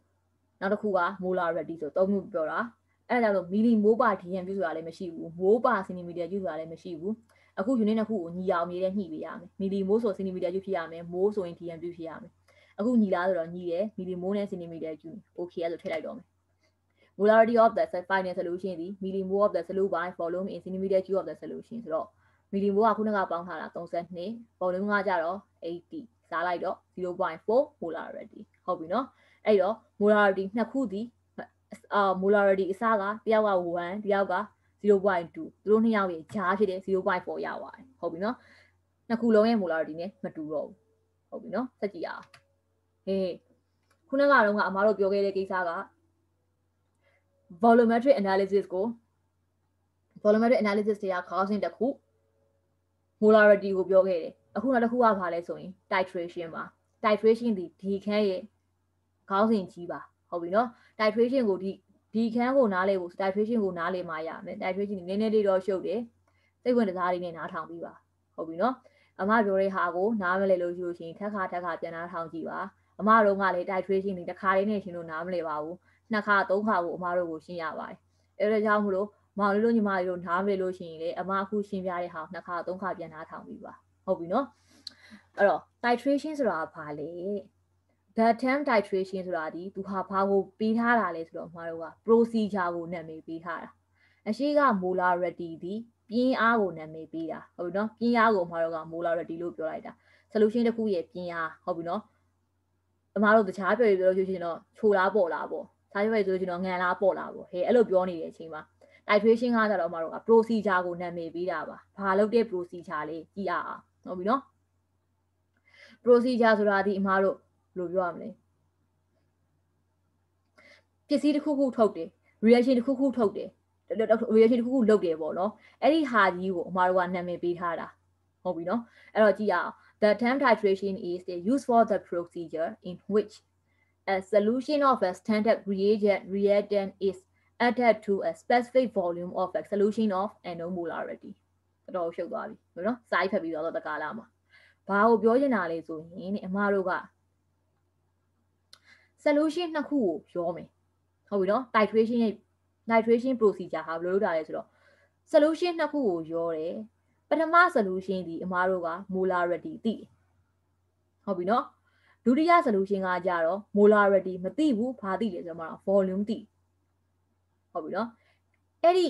နောက်တစ်ခုက molarity ဆိုသုံးခုပြောတာအဲ့ဒါကြောင့်လို့ millimole per dm cube ဆိုတာလည်းမရှိဘူး mol per centimeter cube ဆိုတာလည်းမရှိဘူးအခု unit တစ်ခုကိုညီအောင်မြေတဲ့ညှိပေးရမယ်မီလီမိုးဆိုစင်တီမီတာကျူဖြစ်ရမယ်မိုးဆိုရင် pm ကျူဖြစ်ရမယ်အခုညီလားဆိုတော့ညီရယ်မီလီမိုးနဲ့စင်တီမီတာကျူ okay အဲ့လိုထည့်လိုက်တော့မယ် molarity of the final solution သည် millimole of the solute by volume in centimeter cube of the solution ဆိုတော့ millimole ကခုနကပေါင်းထားတာ32 volume ကကြတော့80စားလိုက်တော့0.4 molarity ဟုတ်ပြီနော်အဲ့တော့ molarity နှစ်ခုသည်အာ molarity အစကတယောက်က1တယောက်က0.4 0.2သူတို့နှစ်ယောက်ရဲ့ဂျားဖြစ်တဲ့0.4ရပါတယ်ဟုတ်ပြီနော်နှစ်ခုလုံးရဲ့မိုလာရီနဲ့မတူတော့ဘူးဟုတ်ပြီနော်စက်ကြည့်အောင်ဟေးခုနကတော့အမားတို့ပြောခဲ့တဲ့ကိစ္စက volumetric analysis ကို volumetric analysis တွေက causing တစ်ခု molarity ကိုပြောခဲ့တယ်အခုနောက်တစ်ခုကဘာလဲဆိုရင် titration ပါ titration ဒီဒီခန်းရဲ့ခေါင်းစဉ်ကြီးပါဟုတ်ပြီနော် titration ကိုဒီဒီခန်းကိုနားလေဖို့ titration ကိုနားလေမှရမယ် titration နည်းနည်းလေးတော့ရှုပ်တယ်စိတ်ဝင်စားလေးနဲ့နားထောင်ပြီးပါဟုတ်ပြီနော်အမပြောတဲ့ဟာကိုနားမလဲလို့ရှိလို့ရှိရင်ထက်ခါထက်ခါပြန်နားထောင်ကြည့်ပါအမတို့ကလေ titration တွေတစ်ခါလေးနဲ့ရှင်လို့နားမလဲပါဘူးနှစ်ခါသုံးခါကိုအမတို့ကိုရှင်းရပါတယ်အဲဒါကြောင့်မလို့မောင်လေးတို့ညီမလေးတို့နားမလဲလို့ရှိရင်လေအမအခုရှင်းပြတဲ့ဟာနှစ်ခါသုံးခါပြန်နားထောင်ပြီးပါဟုတ်ပြီနော်အဲ့တော့ titration ဆိုတာဘာလဲ that term titration ဆိုတာဒီသူဟာဘာကိုပေးထားတာလဲဆိုတော့မှားတော့က procedure ကိုနာမည်ပေးထားတာအရှိက molarity ဒီပြင်းအားကိုနာမည်ပေးတာဟုတ်ပြီနော်ပြင်းအားကိုမှားတော့က molarity လို့ပြောလိုက်တာ solution တစ်ခုရဲ့ပြင်းအားဟုတ်ပြီနော်အမားတို့တခြားပြောရပြောလို့ရှိရင်တော့ချိုလားပေါ်လားပေါ့ခြားပြောရဆိုလို့ရှိရင်တော့ငံလားပေါ်လားပေါ့ဟဲ့အဲ့လိုပြောနေတဲ့အချိန်မှာ titration ကကြတော့အမားတို့က procedure ကိုနာမည်ပေးတာပါဘာလုပ်တဲ့ procedure လေးကြည့်ရအောင်ဟုတ်ပြီနော် procedure ဆိုတာဒီအမားတို့လို့ပြောရမလဲပစ္စည်းတစ်ခုခုထုတ်တယ် reaction တစ်ခုခုထုတ်တယ် reaction တစ်ခုခုလုပ်တယ်ပေါ့နော်အဲ့ဒီဟာကြီးကိုအမားတို့ကနာမည်ပေးထားတာဟုတ်ပြီနော်အဲ့တော့ကြည့်ရအောင် the term titration is use for the procedure in which a solution of a standard reagent reactant is added to a specific volume of a solution of anomolarity တော်တော်ရှုပ်သွားပြီနော်စာရေးဖတ်ပြီးတော့တက္ကလာမှာဘာကိုပြောချင်တာလဲဆိုရင်အမားတို့က solution နှစ်ခုကိုပြောမယ်ဟုတ်ပြီနော် titration ရဲ့ titration procedure ဟာဘယ်လိုလုပ်တာလဲဆိုတော့ solution နှစ်ခုကိုရောတယ်ပထမ solution ဒီအမားတို့က molarity သိဟုတ်ပြီနော်ဒုတိယ solution ကကြတော့ molarity မသိဘူးဘာသိလဲဆိုတော့ volume သိဟုတ်ပြီနော်အဲ့ဒီ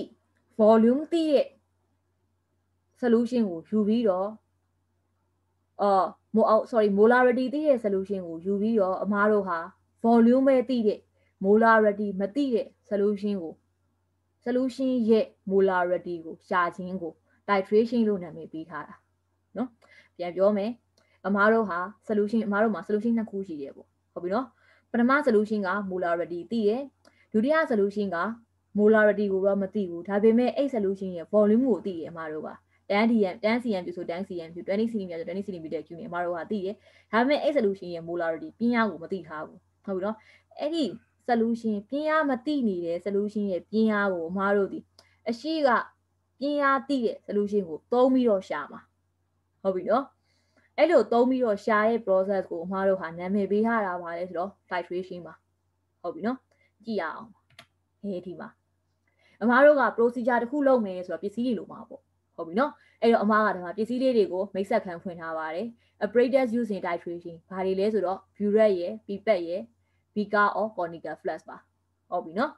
volume သိရဲ့ solution ကိုယူပြီးတော့အော် sorry molarity သိရဲ့ solution ကိုယူပြီးတော့အမားတို့ဟာ volume ပဲသိတဲ့ molarity မသိတဲ့ solution ကို solution ရဲ့ molarity ကိုရှာခြင်းကို titration လို့နာမည်ပေးထားတာเนาะပြန်ပြောမယ်အမားတို့ဟာ solution အမားတို့မှာ solution နှစ်ခုရှိတယ်ပေါ့ဟုတ်ပြီเนาะပထမ solution က molarity သိရယ်ဒုတိယ solution က molarity ကိုတော့မသိဘူးဒါပေမဲ့အဲ့ solution ရဲ့ volume ကိုသိရယ်အမားတို့က tan dm tan cm ပြုဆို tan cm ပြု20 cm ဆို20 cm ကျူနေအမားတို့ကသိရယ်ဒါပေမဲ့အဲ့ solution ရဲ့ molarity ပြင်းရကိုမသိထားဘူးဟုတ်ပြီနော်အဲ့ဒီ solution ပြင်ရမတိနေတဲ့ solution ရဲ့ပြင်ရကိုအမားတို့ဒီအရှိကပြင်ရတိတဲ့ solution ကိုသုံးပြီးတော့ရှာမှာဟုတ်ပြီနော်အဲ့လိုသုံးပြီးတော့ရှာတဲ့ process ကိုအမားတို့ဟာနာမည်ပေးရတာပါလေဆိုတော့ titration ပါဟုတ်ပြီနော်ကြည့်ရအောင်ဟဲဒီမှာအမားတို့က procedure တစ်ခုလုပ်မယ်ဆိုတော့ပစ္စည်းတွေလိုမှာပေါ့ဟုတ်ပြီနော်အဲ့တော့အမားကဒီမှာပစ္စည်းလေးတွေကိုမိတ်ဆက်ခံဖွင့်ထားပါတယ် apparatus using titration ဘာတွေလဲဆိုတော့ burette ရယ် pipette ရယ် beaker or conical flask ပါဟုတ်ပြီနော်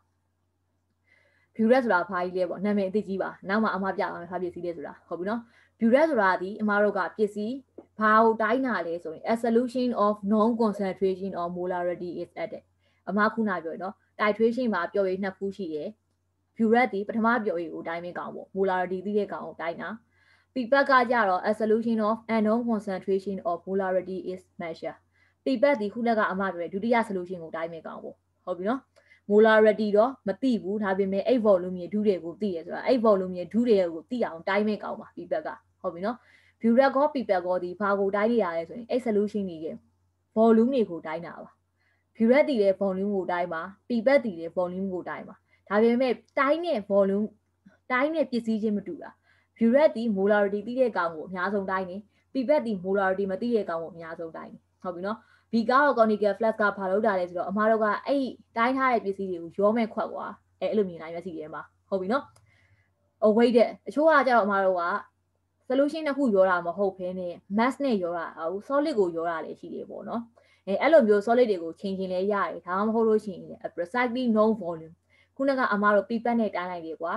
buret ဆိုတာဘာကြီးလဲပေါ့နာမည်အသိကြီးပါနောက်မှအမပြအောင်ဘာပစ္စည်းလဲဆိုတာဟုတ်ပြီနော် buret ဆိုတာဒီအမတို့ကပစ္စည်းဘာကိုတိုင်းတာလဲဆိုရင် a solution of non concentration or molarity is added အမခုနပြောရနော် titration မှာပြောရနှစ်ခုရှိတယ် buret ဒီပထမပြောရကိုတိုင်းမင်းကောင်ပေါ့ molarity သိတဲ့ကောင်ကိုတိုင်းတာ feedback ကကြတော့ a solution of a non concentration of molarity is measured ပေပတ်ဒီခုနကအမပြောတဲ့ဒုတိယ solution ကိုတိုင်းမယ်ကောင်းပေါ့ဟုတ်ပြီနော် molarity တော့မသိဘူးဒါပေမဲ့အဲ့ volume ရဲ့ဒုတွေကိုသိရဆိုတာအဲ့ volume ရဲ့ဒုတွေကိုသိအောင်တိုင်းမဲ့ကောင်းပါပေပတ်ကဟုတ်ပြီနော် view record ပေပတ်ကောဒီဘာကိုတိုင်းနေရလဲဆိုရင်အဲ့ solution တွေရဲ့ volume တွေကိုတိုင်းတာပါ view ရက်တည်တဲ့ volume ကိုတိုင်းပါပေပတ်တည်တဲ့ volume ကိုတိုင်းပါဒါပေမဲ့တိုင်းတဲ့ volume တိုင်းတဲ့ပစ္စည်းချင်းမတူတာ view ရက်တည် molarity သိတဲ့ကောင်ကိုအများဆုံးတိုင်းနေပေပတ်တည် molarity မသိတဲ့ကောင်ကိုအများဆုံးတိုင်းနေဟုတ်ပြီနော်ဘီကာရော conical flask ကဘာလုပ်တာလဲဆိုတော့အမားတို့ကအဲ့တိုင်းထားတဲ့ပစ္စည်းတွေကိုရောမဲ့ခွက်ကွာအဲ့အဲ့လိုမြင်နိုင်မျက်စိထဲမှာဟုတ်ပြီနော်အဝိတ်တဲ့အချို့ကကြတော့အမားတို့က solution တစ်ခုရောတာမဟုတ်ဘဲနဲ့ mass နဲ့ရောတာဟို solid ကိုရောတာလည်းရှိတယ်ပေါ့နော်အဲအဲ့လိုမျိုး solid တွေကိုချိန်ချင်းလဲရတယ်ဒါမှမဟုတ်လို့ရှိရင် precisely known volume ခုနကအမားတို့ pipette နဲ့တိုင်းလိုက်ပြီကွာ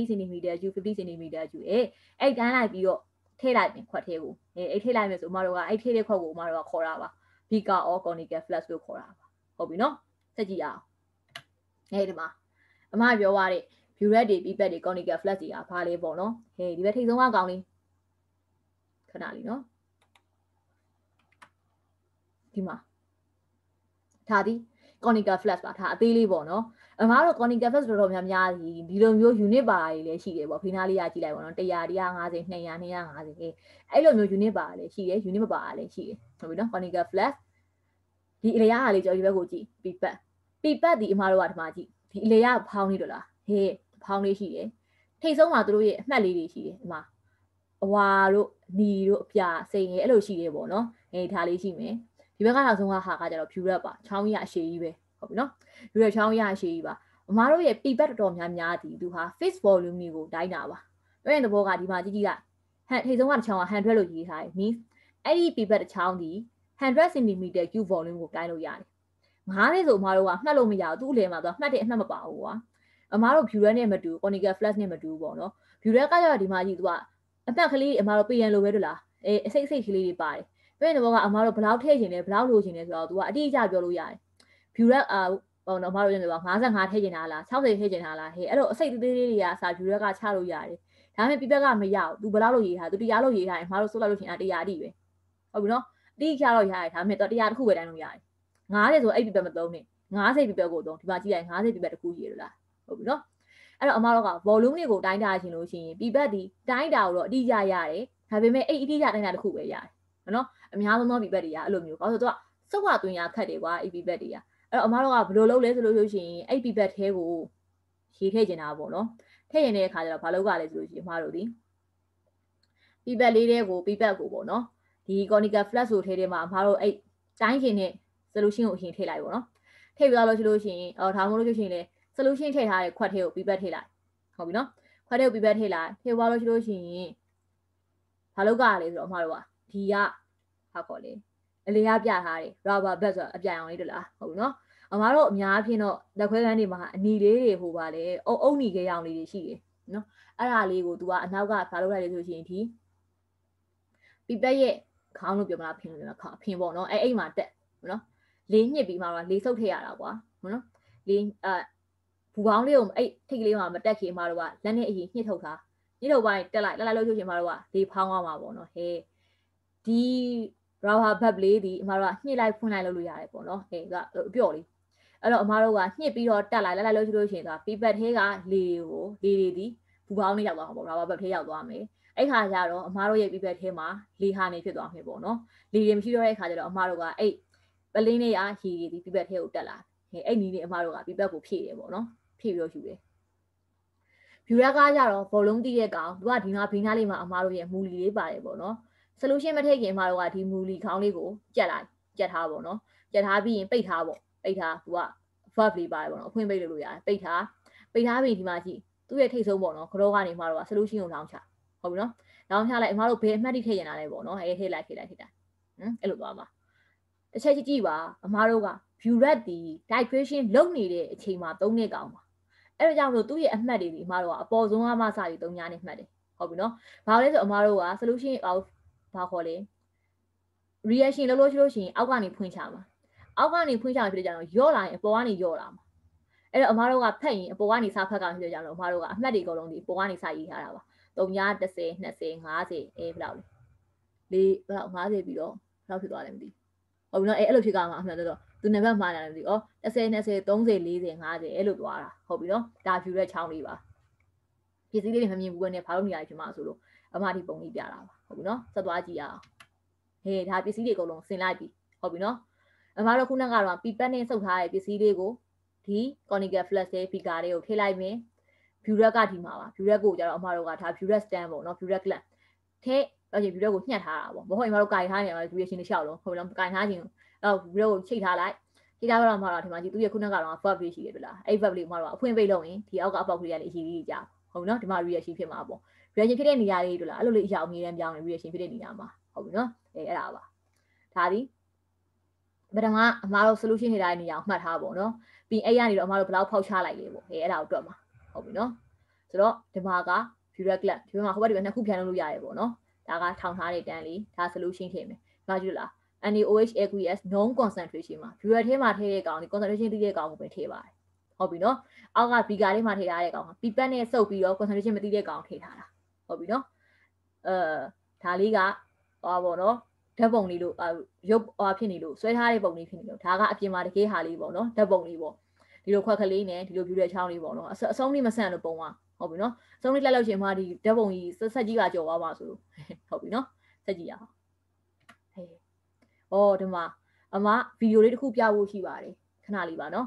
20 cm u 50 cm u အဲအဲ့တိုင်းလိုက်ပြီးတော့ထည့်လိုက်ပြင်ခွက်သေးကိုအဲအဲ့ထည့်လိုက်မယ်ဆိုအမားတို့ကအဲ့ထည့်တဲ့ခွက်ကိုအမားတို့ကခေါ်တာပါ Bica or conical flux လို့ခေါ်တာပါဟုတ်ပြီနော်ဆက်ကြည့်အောင်အဲဒီမှာအမပြောသွားတဲ့ view red တွေ pivot တွေ conical flux တွေကဘာလဲပေါ့နော်ဟေးဒီဘက်ထိပ်ဆုံးကကောင်းလေးခဏလေးနော်ဒီမှာဒါသည် conical flask ပါထားအသေးလေးပေါ့နော်အမားတို့ conical flask တော်တော်များများကြီးဒီလိုမျိုး unit ပါတွေလည်းရှိတယ်ပေါ့ဖိနာလေးရကြည့်လိုက်ပေါ့နော်100 150 200 250အဲ့လိုမျိုး unit ပါလည်းရှိတယ် unit မပါလည်းရှိတယ်ဟုတ်ပြီနော် conical flask ဒီအလေရဟာလေးကြော်ဒီဘက်ကိုကြည့်ပီပတ်ပီပတ်ဒီအမားတို့ကဒီမှာကြည့်ဒီအလေရဖောင်းလေးတို့လားဟေးဖောင်းလေးရှိတယ်ထိတ်ဆုံးမှာသူတို့ရဲ့အမှတ်လေးတွေရှိတယ်ဒီမှာအဝါတို့နီတို့အပြစိန်ရဲ့အဲ့လိုရှိတယ်ပေါ့နော်အဲဒါလေးရှိမယ်ဒီဘက်ကနောက်ဆုံးကဟာကကြတော့ view rep ပါချောင်းကြီးအရှိကြီးပဲဟုတ်ပြီနော် view rep ချောင်းကြီးအရှိကြီးပါအမားတို့ရဲ့ feedback တော်တော်များများဒီသူဟာ face volume မျိုးကိုတိုင်းတာပါပြောရင်သဘောကဒီမှာကြည့်ကြည့်ကဟန်ထိပ်ဆုံးကတစ်ချောင်းက100လို့ရေးထားတယ် means အဲ့ဒီ paper တစ်ချောင်းဒီ100 cm cube volume ကိုကိုင်းလို့ရတယ်။ငားလေးဆိုအမားတို့ကမှတ်လို့မရဘူးသူ့အလယ်မှာသူကမှတ်တဲ့အမှတ်မပါဘူးကွာ။အမားတို့ view rate နဲ့မတူ conical flash နဲ့မတူဘူးပေါ့နော်။ view rate ကကြတော့ဒီမှာကြီးသူကအမှတ်ကလေးအမားတို့ PN လိုပဲတို့လား။အဲအစိတ်အစိတ်ကလေးတွေပါတယ်ပင်တော့ကအမတို့ဘလောက်ထည့်ခြင်းလဲဘလောက်လိုခြင်းလဲဆိုတော့ तू ကအတိအကျပြောလို့ရတယ် view ရက်အာဟိုတော့အမတို့ရနေပါ55ထည့်ခြင်းလားလား60ထည့်ခြင်းလားလားဟဲ့အဲ့လိုအစိတ်သေးသေးလေးတွေကစာ view ရက်ကချလို့ရတယ်ဒါပေမဲ့ပြပက်ကမရဘူး तू ဘလောက်လိုရေးထား तू တရားလိုရေးထားရင်အမတို့စိုးလိုက်လို့ရှင်အတရားအတိပဲဟုတ်ပြီနော်အတိအကျတော့ရတယ်ဒါပေမဲ့ तू တရားတစ်ခုပဲတိုင်းလို့ရတယ်90ဆိုအဲ့ပြပက်မသုံးနဲ့90ပြပက်ကိုသုံးဒီမှာကြည့်ရင်90ပြပက်တစ်ခုရေးလို့လားဟုတ်ပြီနော်အဲ့တော့အမတို့က volume လေးကိုတိုင်းတာရှင်လို့ရှိရင်ပြပက်ဒီတိုင်းတာကိုတော့အတိအကျရတယ်ဒါပေမဲ့အဲ့အတိအကျတိုင်းတာတစ်ခုပဲရတယ်နော်အများဆုံးသောဘီဘက်တွေကအဲ့လိုမျိုးဘာလို့ဆိုတော့သူကစောက်ဝသွင်းရခတ်တယ်ကွာအဲ့ဘီဘက်တွေကအဲ့တော့အမတို့ကဘယ်လိုလုပ်လဲဆိုလို့ဆိုရှင်အဲ့ဘီဘက်သေးကိုရေးထည့်ကျင်တာပေါ့နော်ထည့်ရင်တဲ့အခါကျတော့ဘာလုပ်ရလဲဆိုလို့ရှိရင်အမတို့ဒီပီပက်လေးတဲ့ကိုပီပက်ကိုပေါ့နော်ဒီ conical flat ဆိုထဲထဲမှာအမတို့အဲ့တိုင်းရှင်နဲ့ solution ကိုအရင်ထည့်လိုက်ပေါ့နော်ထည့်ပြီးတော့လို့ရှိလို့ရှိရင်အော်ဒါမှမဟုတ်လို့ရှိရင်လေ solution ထည့်ထားတဲ့ခွက်ထဲကိုပီပက်ထည့်လိုက်ဟုတ်ပြီနော်ခွက်ထဲကိုပီပက်ထည့်လိုက်ထည့်သွားလို့ရှိလို့ရှိရင်ဘာလုပ်ရလဲဆိုတော့အမတို့ကဒီကဟာခေါ်လေအလေရပြထားတယ် rubber band ဆိုတာအပြိုင်အောင်လေးတို့လားဟုတ်နော်အမားတို့အများအဖြစ်တော့လက်ခွဲခန်းတွေမှာအနီလေးတွေဟိုပါလေအုံအုံနီခဲရောင်လေးတွေရှိတယ်နော်အဲ့ဒါလေးကို तू ကအနောက်ကဖားလို့ရတယ်ဆိုရှင်ဒီပြပက်ရဲ့ခေါင်းလို့ပြောမလားဖင်လို့ပြောမလားအဖင်ပေါ့နော်အဲ့အိမ်မှာတက်နော်လေးညစ်ပြီးမှတော့လေးဆုပ်ထည့်ရတာကွာနော်လေးအဘူပေါင်းလေးကိုအဲ့ထိတ်ကလေးမှာမတက်ခင်မှာတော့ကလက်နဲ့အရင်ညှစ်ထုတ်တာညှစ်ထုတ်ပိုင်းတက်လိုက်လက်လိုက်လို့ဆိုရှင်မှာတော့ကလေးဖောင်းသွားမှာပေါ့နော်ဟဲ့ဒီ rubber band လေးဒီအမတို့ကညှိလိုက်ဖွင့်လိုက်လုပ်လို့ရတယ်ပေါ့နော်ဟဲ့ဒါအပြော့လေးအဲ့တော့အမတို့ကညှစ်ပြီးတော့တက်လိုက်လိုက်လိုက်လို့ရှိလို့ရှိရင်ဒါ pipet ထဲကလေကိုလေတွေဒီဘူပေါင်းလေးရောက်သွားမှာပေါ့ rubber band ထဲရောက်သွားမယ်အဲ့ခါကျတော့အမတို့ရဲ့ pipet ထဲမှာလေဟာနေဖြစ်သွားမှာပေါ့နော်လေတွေမရှိတော့တဲ့ခါကျတော့အမတို့ကအဲ့ပလင်းလေးရာရေတွေဒီ pipet ထဲကိုတက်လာဟဲ့အဲ့နီးလေးအမတို့က pipet ကိုဖြည့်တယ်ပေါ့နော်ဖြည့်ပြီးတော့ယူတယ်ယူရကကြတော့ဘောလုံးတီးရဲ့ကောင်သူကဒီနာဘီနာလေးမှာအမားတို့ရဲ့မူလီလေးပါတယ်ပေါ့နော် solution မထည့်ခင်မှာတော့ဒီမူလီခေါင်းလေးကိုကြက်လိုက်ကြက်ထားပေါ့နော်ကြက်ထားပြီးရင်ပိတ်ထားပေါ့ပိတ်ထားသူက verb လေးပါတယ်ပေါ့နော်အခွင့်ပိတ်လို့လို့ရတယ်ပိတ်ထားပိတ်ထားပြီးဒီမှာကြည့်သူ့ရဲ့ထိတ်ဆုံးပေါ့နော်ကတော့ကနေမှာတော့ solution ကိုလောင်းချဟုတ်ပြီနော်လောင်းချလိုက်အမတို့ဘယ်အမှတ်တိထည့်ရင်လာလဲပေါ့နော်အဲထည့်လိုက်ထည့်လိုက်ထည့်လိုက်ဟမ်အဲ့လိုသွားမှာတစ်ချက်ကြည့်ကြည့်ပါအမတို့က view rate ဒီ digression လုပ်နေတဲ့အချိန်မှာသုံးနှစ်ကောင်ပါအဲ့ဒါကြောင့်မလို့သူ့ရဲ့အမှတ်တွေဒီအမတို့ကအပေါ်ဆုံးအမှစပြီးသုံးညနေမှတ်တယ်ဟုတ်ပြီနော်ဘာလို့လဲဆိုအမတို့က solution of ဘာခေါ်လဲ reaction လုပ်လို့ရှိလို့ရှိရင်အောက်ကနေဖွင့်ချမှာအောက်ကနေဖွင့်ချမှာဖြစ်တဲ့ကြောင့်ရော့လာရင်အပေါ်ကနေရော့လာမှာအဲ့တော့အမားတို့ကဖက်ရင်အပေါ်ကနေစဖက်ကဖြစ်တဲ့ကြောင့်အမားတို့ကအမှတ်တွေအကုန်လုံးဒီအပေါ်ကနေစရေးထားတာပါ330 20 50အဲဘယ်လောက်လဲ၄ဘယ်လောက်50ပြီးတော့ဘယ်လောက်ဖြစ်သွားလဲမသိဟုတ်ပြီနော်အဲအဲ့လိုဖြစ်ကြမှာအမှန်တော့သူနံပါတ်မှားတာလည်းမသိဩ30 20 30 40 50အဲ့လိုသွားတာဟုတ်ပြီနော်ဒါ view ရဲ့ချောင်းလေးပါပစ္စည်းလေးတွေမမြင်ဘူးနဲ့ဘာလို့နေရာဖြစ်မှာဆိုလို့အမားဒီပုံလေးပြတာပါဟုတ်ပြီနော်ဆက်သွားကြည့်ရအောင်ဟေးဒါပစ္စည်းတွေအကုန်လုံးဆင်လိုက်ပြီဟုတ်ပြီနော်အမားတို့ခုနကတော့ပီပက်နဲ့စုပ်ထားတဲ့ပစ္စည်းလေးကိုဒီ conical flash ရဲ့ figure လေးကိုထည့်လိုက်ရင် view rack ကဒီမှာပါ view rack ကိုကြတော့အမားတို့ကဒါ view rack stand ပေါ့နော် view rack clamp ထည့်အဲ့ဒီ view rack ကိုညှက်ထားတာပေါ့မဟုတ်ရင်အမားတို့ကင်ထားနေမှာ duration တစ်လျှောက်လုံးဟုတ်လားကင်ထားခြင်းအဲ့ view rack ကိုချိန်ထားလိုက်ဒီကြတော့မှာတော့ဒီမှာဒီသူရဲ့ခုနကတော့ verb လေးရှိတယ်ပြလားအဲ့ verb လေးမှာတော့အဖွင့်ပိတ်လုပ်ရင်ဒီအောက်က verb လေးကလည်းအရေးကြီးကြဟုတ်ပြီနော်ဒီမှာ reaction ဖြစ်မှာပေါ့ reaction ဖြစ်တဲ့နေရာလေးတို့လားအဲ့လိုလေးအရာအမြဲတမ်းပြောင်းနေ reaction ဖြစ်တဲ့နေရာမှာဟုတ်ပြီနော်အဲအဲ့ဒါပါဒါသည်ပထမအမားတို့ solution ထားတဲ့နေရာကိုမှတ်ထားပေါ့နော်ပြီးအဲ့ရနေတော့အမားတို့ဘယ်လောက်ဖောက်ချလိုက်လဲပေါ့အဲအဲ့ဒါကိုတွက်မှာဟုတ်ပြီနော်ဆိုတော့ဒီမှာက direct lab ဒီမှာဟိုဘက်ဒီဘက်နှစ်ခုပြန်လုပ်လို့ရတယ်ပေါ့နော်ဒါကထောင်ထားတဲ့တန်းလေးဒါ solution ထည့်မယ်ဒါကြည့်လို့လား NaOH aqueous non concentration မှာ viewer ထဲမှာထည့်တဲ့ကောင်ဒီ concentration သိတဲ့ကောင်ကိုပဲထည့်ပါတယ်ဟုတ်ပြီနော်အောက်ကဗီဂါလေးမှထည့်ထားတဲ့ကောင်ပီပတ်နဲ့စုပ်ပြီးတော့ concentration မသိတဲ့ကောင်ထည့်ထားတာဟုတ်ပြီနော်အဲဒါလေးကဟောပါတော့ဓာတ်ပုံလေးလို့ရုပ်ဟောဖြစ်နေလို့ဆွဲထားတဲ့ပုံလေးဖြစ်နေလို့ဒါကအပြင်မှာတကယ်ဟာလေးပေါ့နော်ဓာတ်ပုံလေးပေါ့ဒီလိုခွက်ကလေးနဲ့ဒီလိုပြူတဲ့ချောင်းလေးပေါ့နော်အဆုံးလေးမဆန့်လို့ပုံပါဟုတ်ပြီနော်အဆုံးလေးလက်လောက်ချင်မှဒီဓာတ်ပုံကြီးဆက်ဆက်ကြီးကကြော်သွားပါဆိုလို့ဟုတ်ပြီနော်ဆက်ကြည့်ရအောင်ဟေးဩဒီမှာအမဗီဒီယိုလေးတစ်ခုပြဖို့ရှိပါတယ်ခဏလေးပါနော်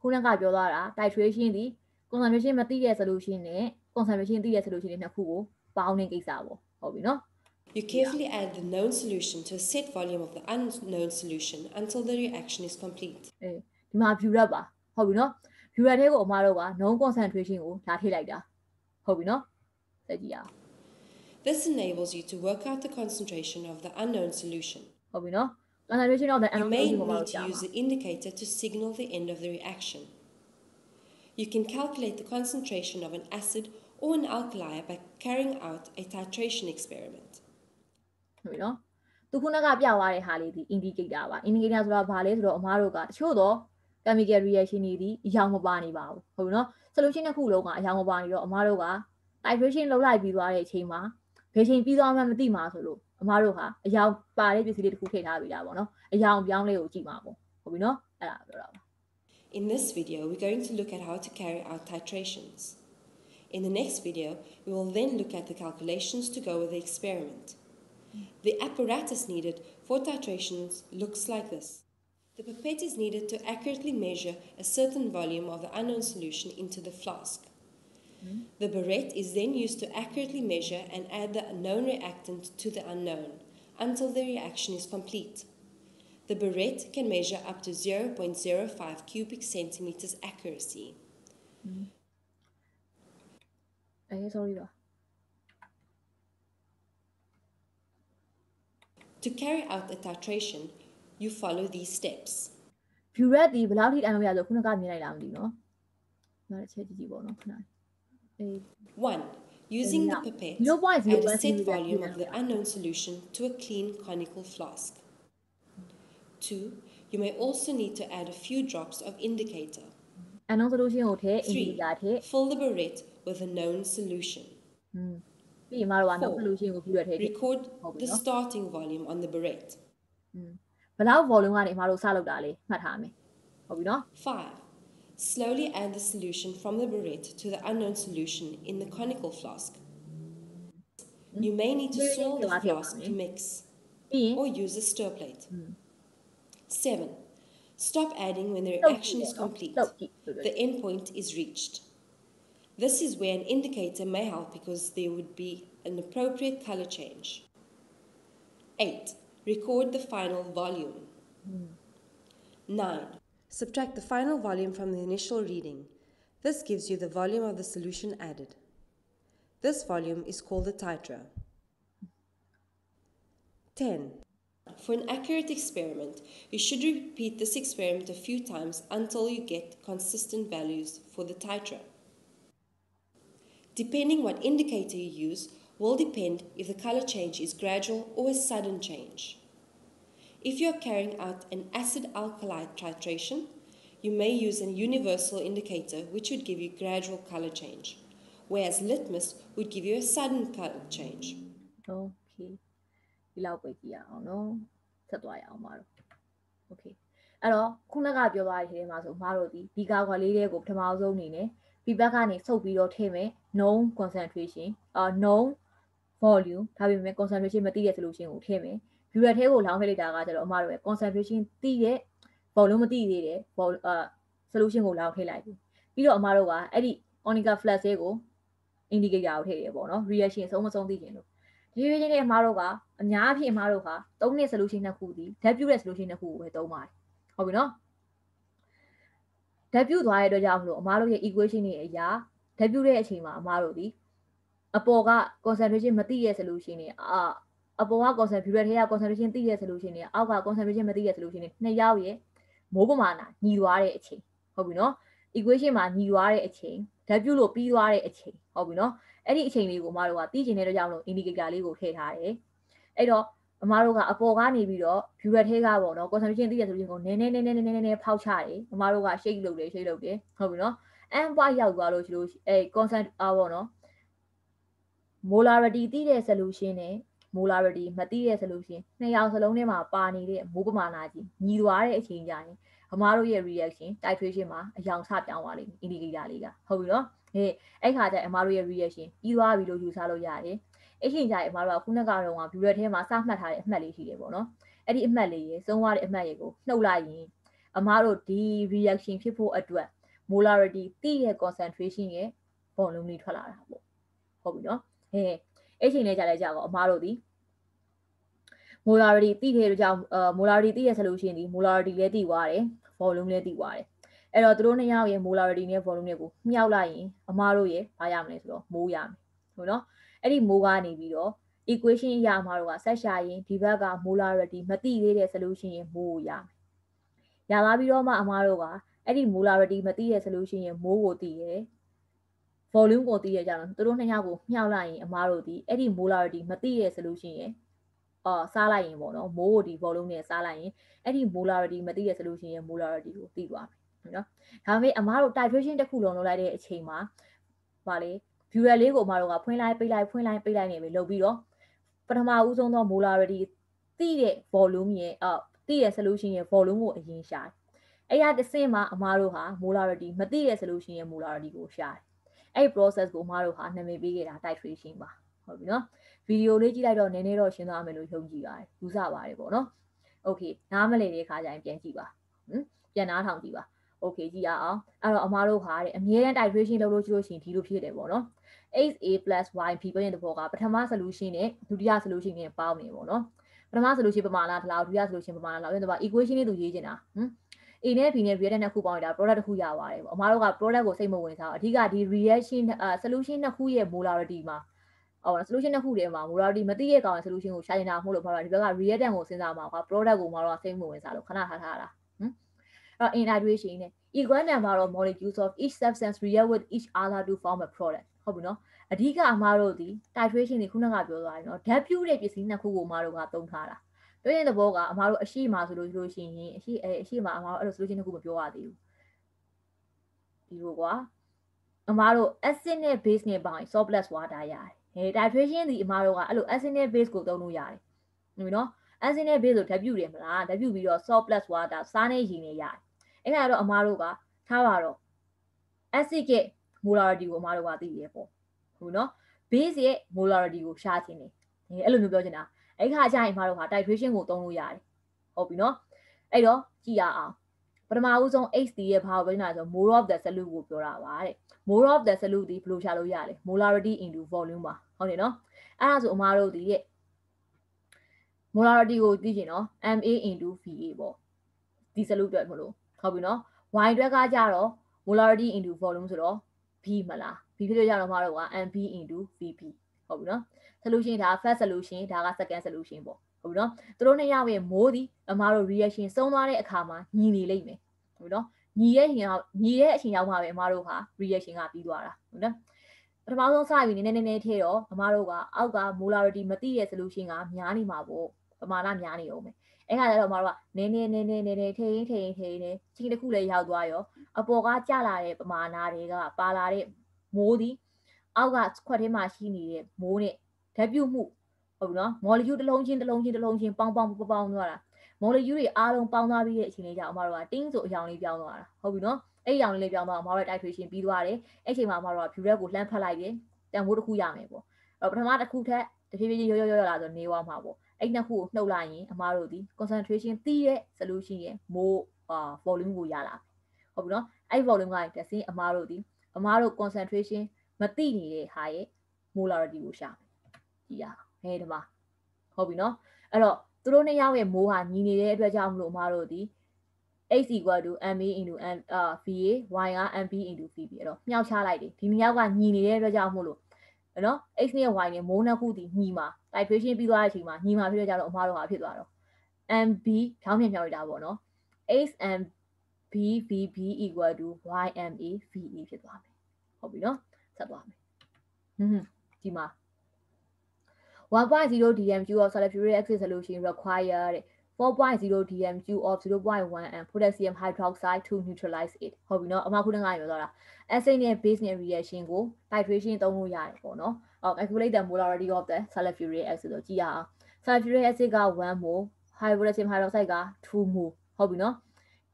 ခုနကပြောသွားတာ titration သည် concentration မသိရဆိုလို့ရှိရင် concentration သိရဆိုလို့ရှိရင်နှစ်ခုကိုပေါင်းတဲ့ကိစ္စပေါ့ဟုတ်ပြီနော် You carefully add the known solution to a set volume of the unknown solution until the reaction is complete. အေးဒီမှာ view up ပါဟုတ်ပြီနော် view up ထဲကိုအမားတို့က known concentration ကိုဓာတ်ထည့်လိုက်တာဟုတ်ပြီနော်ဆက်ကြည့်ရအောင် This enables you to work out the concentration of the unknown solution. ဟုတ်ပြီနော် Conservation of the animal you may need to use the indicator to signal the end of the reaction. You can calculate the concentration of an acid or an alkali by carrying out a titration experiment. ဟုတ်ပြီနော်။သူခုနကပြသွားတဲ့ဟာလေးဒီ indicator ပါ။ indicator ဆိုတာဘာလဲဆိုတော့အမားတို့ကတချို့တော့ chemical reaction တွေဒီအယောင်မပါနေပါဘူး။ဟုတ်ပြီနော်။ solution တစ်ခုလုံးကအယောင်မပါနေတော့အမားတို့က titration လုပ်လိုက်ပြီးသွားတဲ့အချိန်မှာဘယ်ချိန်ပြီးသွားမှမသိမှာဆိုလို့ In this video we're going to look at how to carry out titrations In the next video we will then look at the calculations to go with the experiment The apparatus needed for titrations looks like this The pipette is needed to accurately measure a certain volume of the unknown solution into the flask the burette is then used to accurately measure and add the known reactant to the unknown until the reaction is complete. The burette can measure up to 0.05 cubic centimeters accuracy. Mm. sorry To carry out the titration, you follow these steps. Burette ဒီဘယ်လောက်ထိအံ့ရရဆိုခုနကမြင်လိုက်တာမသိနော်။နောက်တစ်ချက်ကြည့်ကြည့်ပေါ့နော်ခဏ။ one, using yeah. the pipette no, add a set volume of the unknown solution to a clean conical flask. Two, you may also need to add a few drops of indicator. Three, fill the barrette with a known solution. Hmm. Four, record the starting volume on the barrette. ဘယ်လောက် hmm. volume ကနေအမတို့စလုပ်တာလဲမှတ်ထားမယ်ဟုတ်ပြီနော်5 Slowly add the solution from the burette to the unknown solution in the conical flask. Hmm? You may need to swirl the flask to mix or use a stir plate. Hmm. 7. Stop adding when the reaction is complete. The endpoint is reached. This is where an indicator may help because there would be an appropriate color change. 8. Record the final volume. Hmm. 9. Subtract the final volume from the initial reading. This gives you the volume of the solution added. This volume is called the titra. 10. For an accurate experiment, you should repeat this experiment a few times until you get consistent values for the titra. Depending what indicator you use will depend if the color change is gradual or a sudden change. If you are carrying out an acid alkali titration, you may use a universal indicator which would give you gradual color change, whereas litmus would give you a sudden color change. Okay. ဒီလောက်ပဲကြည့်ရအောင်နော်ဆက်သွားရအောင်ပါတော့ Okay အဲ့တော့ခုနကပြောသွားတဲ့ခြေထဲမှာဆိုမားတို့ဒီဒီကာခွာလေးတွေကိုပထမဆုံးအနေနဲ့ feedback ကနေစုပ်ပြီးတော့ထည့်မယ် known concentration အာ known volume ဒါပေမဲ့ concentration မသိရဆိုလို့ရှင်ကိုထည့်မယ်ယူရက်ထဲကိုလောင်းထည့်လိုက်တာကကျတော့အမတို့ရဲ့ concentration တိရဲ့ volume မတိသေးတယ် volume အာ solution ကိုလောင်းထည့်လိုက်ပြီပြီးတော့အမတို့ကအဲ့ဒီ onica flux လေးကို indicator ကိုထည့်ရပေါ့နော် reaction အဆုံးမဆုံးသိခင်လို့ဒီရွေးချင်းလေးအမတို့ကအများအဖြစ်အမတို့က၃နှစ် solution နှစ်ခုဒီ debut ရဲ့ solution နှစ်ခုကိုပဲသုံးပါတယ်ဟုတ်ပြီနော် debut သွားရတဲ့အတွက်ကြောင့်မလို့အမတို့ရဲ့ equation တွေအရာ debut တဲ့အချိန်မှာအမတို့ဒီအပေါ်က concentration မတိရဲ့ solution တွေအာအပေါ်က concentration ထဲက concentration သိရဆိုလို့ရှိရင်အောက်က concentration မသိရဆိုလို့ရှိရင်နှစ်ယောက်ရဲ့မိုးပမာဏညီသွားတဲ့အချိန်ဟုတ်ပြီနော် equation မှာညီသွားတဲ့အချိန်ဓာတ်ပြုလို့ပြီးသွားတဲ့အချိန်ဟုတ်ပြီနော်အဲ့ဒီအချိန်လေးကိုအမတို့ကသိချင်တဲ့ကြောင့်လို့ indicator လေးကိုထည့်ထားတယ်အဲ့တော့အမတို့ကအပေါ်ကနေပြီးတော့ viewer ထဲကပေါ့နော် concentration သိရဆိုလို့ရှိရင်ကိုနည်းနည်းနည်းနည်းနည်းနည်းနည်းဖောက်ချတယ်အမတို့က shake လုပ်တယ် shake လုပ်တယ်ဟုတ်ပြီနော် end point ရောက်သွားလို့ရှိလို့အဲ concent အာပေါ့နော် molarity သိတဲ့ solution နဲ့ molarity မသိရဆိုလို့ရှိရင်နှစ်ယောက်စလုံးထဲမှာပါနေတဲ့မိုးပမာဏကြီးညီသွားတဲ့အချိန်ကြာရင်အမားတို့ရဲ့ reaction titration မှာအယောင်ဆပြောင်းသွားလိမ့်မယ် indicator လေးကဟုတ်ပြီနော်ဟေးအဲ့ခါကျရင်အမားတို့ရဲ့ reaction ပြီးသွားပြီလို့ယူဆလို့ရတယ်အဲ့ချိန်ကျရင်အမားတို့ကခုနကတော့က viewer ထဲမှာစမှတ်ထားတဲ့အမှတ်လေးရှိတယ်ပေါ့နော်အဲ့ဒီအမှတ်လေးရေသုံးသွားတဲ့အမှတ်ရေကိုနှုတ်လိုက်ရင်အမားတို့ဒီ reaction ဖြစ်ဖို့အတွက် molarity တိရဲ့ concentration ရဲ့ volume လေးထွက်လာတာပေါ့ဟုတ်ပြီနော်ဟေးအဲ့ချိန်လေးကြတဲ့ကြောက်ကအမားတို့ဒီမိုလာရီတိခဲ့တဲ့ကြောင့်မိုလာရီတိရဆိုလို့ရှိရင်ဒီမိုလာရီလည်းတိသွားတယ် volume လည်းတိသွားတယ်အဲ့တော့သူတို့နှစ်ယောက်ရဲ့ molarity နဲ့ volume တွေကိုမြှောက်လိုက်ရင်အမားတို့ရဲ့ဘာရမလဲဆိုတော့မိုးရမယ်ဟုတ်နော်အဲ့ဒီမိုးကနေပြီးတော့ equation အရာအမားတို့ကဆက်ရှာရင်ဒီဘက်က molarity မတိသေးတဲ့ solution ရင်မိုးကိုရမယ်ရလာပြီးတော့မှအမားတို့ကအဲ့ဒီ molarity မတိတဲ့ solution ရင်မိုးကိုတိရတယ် volume ကိုသိရကြတော့သူတို့နှစ်ယောက်ကိုမြှောက်လိုက်ရင် အမားတို့ဒီအဲ့ဒီ molarity မသိရဆိုလို့ရှိရင်အော်စားလိုက်ရင်ပေါ့နော်မိုးကိုဒီ volume နဲ့စားလိုက်ရင်အဲ့ဒီ molarity မသိရဆိုလို့ရှိရင် molarity ကိုသိသွားမယ်နော်ဒါပေမဲ့အမားတို့ titration တစ်ခုလုံးလုပ်လိုက်တဲ့အချိန်မှာဗာလေ viewer လေးကိုအမားတို့ကဖွင့်လိုက်ပိတ်လိုက်ဖွင့်လိုက်ပိတ်လိုက်နေပြီလုပ်ပြီးတော့ပထမဦးဆုံးသော molarity သိတဲ့ volume ရဲ့အော်သိရဆိုလို့ရှိရင် volume ကိုအရင်ရှာတယ်အဲ့ရတစ်ဆင့်မှာအမားတို့ဟာ molarity မသိရဆိုလို့ရှိရင် molarity ကိုရှာတယ်အဲ့ process ကိုအမားတို့ဟာနာမည်ပေးခဲ့တာ type tracing ပါဟုတ်ပြီနော်ဗီဒီယိုလေးကြည့်လိုက်တော့နည်းနည်းတော့ရှင်းသွားမယ်လို့ယုံကြည်ပါတယ်ယူဆပါတယ်ပေါ့နော် okay နားမလည်တဲ့ခါကျရင်ပြန်ကြည့်ပါဟင်ပြန်နားထောင်ကြည့်ပါ okay ကြည့်ရအောင်အဲ့တော့အမားတို့ဟာတဲ့အမြဲတမ်း type tracing လုပ်လို့ရှိလို့ရှိရင်ဒီလိုဖြစ်တယ်ပေါ့နော် 8a plus y p ပြည့်တဲ့ဘောကပထမ solution နဲ့ဒုတိယ solution နဲ့ပေါင်းနေပေါ့နော်ပထမ solution ပမာဏလောက်ဒုတိယ solution ပမာဏလောက်ပြန်တော့ equation လေးသူရေးချင်တာဟင် A နဲ့ B နဲ့ react နှစ်ခုပေါင်းလိုက်တာ product တစ်ခုရပါတယ်ပေါ့အမားတို့က product ကိုစိတ်မဝင်စားအဓိကဒီ reaction solution နှစ်ခုရဲ့ molarity မှာအော် solution နှစ်ခုတည်းမှာ molarity မသိရကောင် solution ကိုရှာနေတာမဟုတ်လို့ဘာလို့ဒီဘက်က reactant ကိုစဉ်းစားမှာကွာ product ကိုမှတော့စိတ်မဝင်စားလို့ခဏထားထားတာဟမ်အဲ့တော့ integration နဲ့ equal number of molecules of each substance react with each other to form a product ဟုတ်ပြီနော်အဓိကအမားတို့ဒီ titration တွေခုနကပြောသွားတယ်နော်ဓာတ်ပြုတဲ့ပစ္စည်းနှစ်ခုကိုအမားတို့ကသုံးထားတာပြောရင်သဘောကအမတို့အရှိမာဆိုလို့ဆိုလို့ရှိရင်အရှိအဲအရှိမာအမတို့အဲ့လိုဆိုလို့ချင်းတခုမပြောရသေးဘူးဒီလိုကွာအမတို့ acid နဲ့ base နဲ့ပေါင်း surplus water ရတယ်ဟဲ့ titration ဒီအမတို့ကအဲ့လို acid နဲ့ base ကိုသုံးလို့ရတယ်နော်နော် acid နဲ့ base ကိုဓာတ်ပြုတယ်မလားဓာတ်ပြုပြီးတော့ surplus water စားနဲ့ရည်နဲ့ရတယ်အဲ့ဒါတော့အမတို့ကထားပါတော့ acid ရဲ့ molarity ကိုအမတို့ကသိရပေါ့ဟုတ်နော် base ရဲ့ molarity ကိုရှားခြင်းနေအဲ့လိုမျိုးပြောချင်တာအဲ့ခါကျရင်မတို့ဟာ titration ကိုသုံးလို့ရတယ်ဟုတ်ပြီနော်အဲ့တော့ကြည့်ရအောင်ပထမဦးဆုံး HD ရဲ့ဘာကိုပြောနေတာဆို more of the solute ကိုပြောတာပါတဲ့ more of the solute ဒီဘယ်လိုရှာလို့ရလဲ molarity into volume ပါဟုတ်တယ်နော်အဲ့ဒါဆိုအမားတို့ဒီရဲ့ molarity ကိုသိချင်နော် MA into VA ပေါ့ဒီ solute အတွက်မလို့ဟုတ်ပြီနော် y အတွက်ကကြတော့ molarity into volume ဆိုတော့ b မလား b ဖြစ်လို့ရတော့မှာတော့က mb into vb ဟုတ်ပြီနော်ဆိုလို့ရှိရင်ဒါ fast solution ဒါက second solution ပေါ့ဟုတ်ပြီနော်သူတို့နှစ်ယောက်ရဲ့မိုးဒီအမားတို့ reaction ဆုံးသွားတဲ့အခါမှာညီနေလိမ့်မယ်ဟုတ်ပြီနော်ညီရဲ့ရင်ညီရဲ့အချိန်ရောက်မှပဲအမားတို့ဟာ reaction ကပြီးသွားတာဟုတ်နော်ပထမဆုံးစပြီးနည်းနည်းနည်းထဲတော့အမားတို့ကအောက်က molarity မသိရဲ့ solution ကများနေမှာပေါ့ပမာဏများနေအောင်ပဲအဲ့ခါကျတော့အမားတို့ကနည်းနည်းနည်းနည်းနည်းနည်းထိရင်ထိရင်ထိရင်နဲ့ချင်းတစ်ခုလည်းရောက်သွားရောအပေါ်ကကျလာတဲ့ပမာဏတွေကပါလာတဲ့မိုးဒီအောက်ကခွက်ထဲမှာရှိနေတဲ့မိုးနဲ့ဓာတ်ပြုမှုဟုတ်ပြီနော်မော်လီကျူးတစ်လုံးချင်းတစ်လုံးချင်းတစ်လုံးချင်းပေါင်းပေါင်းပေါင်းပေါင်းသွားတာမော်လီကျူးတွေအားလုံးပေါင်းသွားပြီးတဲ့အချိန်လေးကျအမတို့ကတင်းဆိုအယောင်လေးပြောင်းသွားတာဟုတ်ပြီနော်အဲ့အယောင်လေးလေးပြောင်းသွားအမတို့ titration ပြီးသွားတယ်အဲ့ချိန်မှာအမတို့က view rate ကိုလှမ်းဖက်လိုက်တယ်တန်ဖိုးတစ်ခုရမယ်ပေါ့အဲ့တော့ပထမတစ်ခုထက်တဖြည်းဖြည်းရောရောရောလာဆိုနေသွားမှာပေါ့အဲ့နှစ်ခုကိုနှုတ်လိုက်ရင်အမတို့ဒီ concentration တီးတဲ့ solution ရဲ့ more volume ကိုရလာဟုတ်ပြီနော်အဲ့ volume ကတဆင်းအမတို့ဒီအမတို့ concentration မတိနေတဲ့ဟာရဲ့ molarity ကိုရှာမယ်ကြည့်ရအောင်ဟဲ့ဒီမှာဟုတ်ပြီနော်အဲ့တော့သူတို့နှစ်ယောက်ရဲ့မိုးဟာညီနေတဲ့အတွက်ကြောင့်မလို့အမတို့ဒီ x equal to ma into m v a y က mb into v b အဲ့တော့မြောက်ချလိုက်တယ်ဒီနှစ်ယောက်ကညီနေတဲ့အတွက်ကြောင့်မို့လို့နော် x နဲ့ y နဲ့မိုးနှစ်ခုဒီညီမှာ titration ပြီးသွားတဲ့အချိန်မှာညီမှာဖြစ်တော့ကြတော့အမှားတော့ဟာဖြစ်သွားတော့ mb ဖြောင်းပြန်ပြောင်းလိုက်တာပေါ့နော် x m b b b equal to y m a v e ဖြစ်သွားမယ်ဟုတ်ပြီနော်ဆက်သွားမယ်ဟွန်းဒီမှာ1.0 DMU of sulfuric acid solution required 4.0 DMU of 0.1 and potassium hydroxide to neutralize it ဟုတ်ပြီเนาะအမခုတန်းကပြောသွားတာ acid နဲ့ base နဲ့ reaction ကို titration သုံးလို့ရတယ်ပေါ့เนาะ calculate the molarity of the sulfuric acid ဆိုကြည့်ရအောင် sulfuric acid က1 mol potassium hydroxide က2 mol ဟုတ်ပြီเนาะ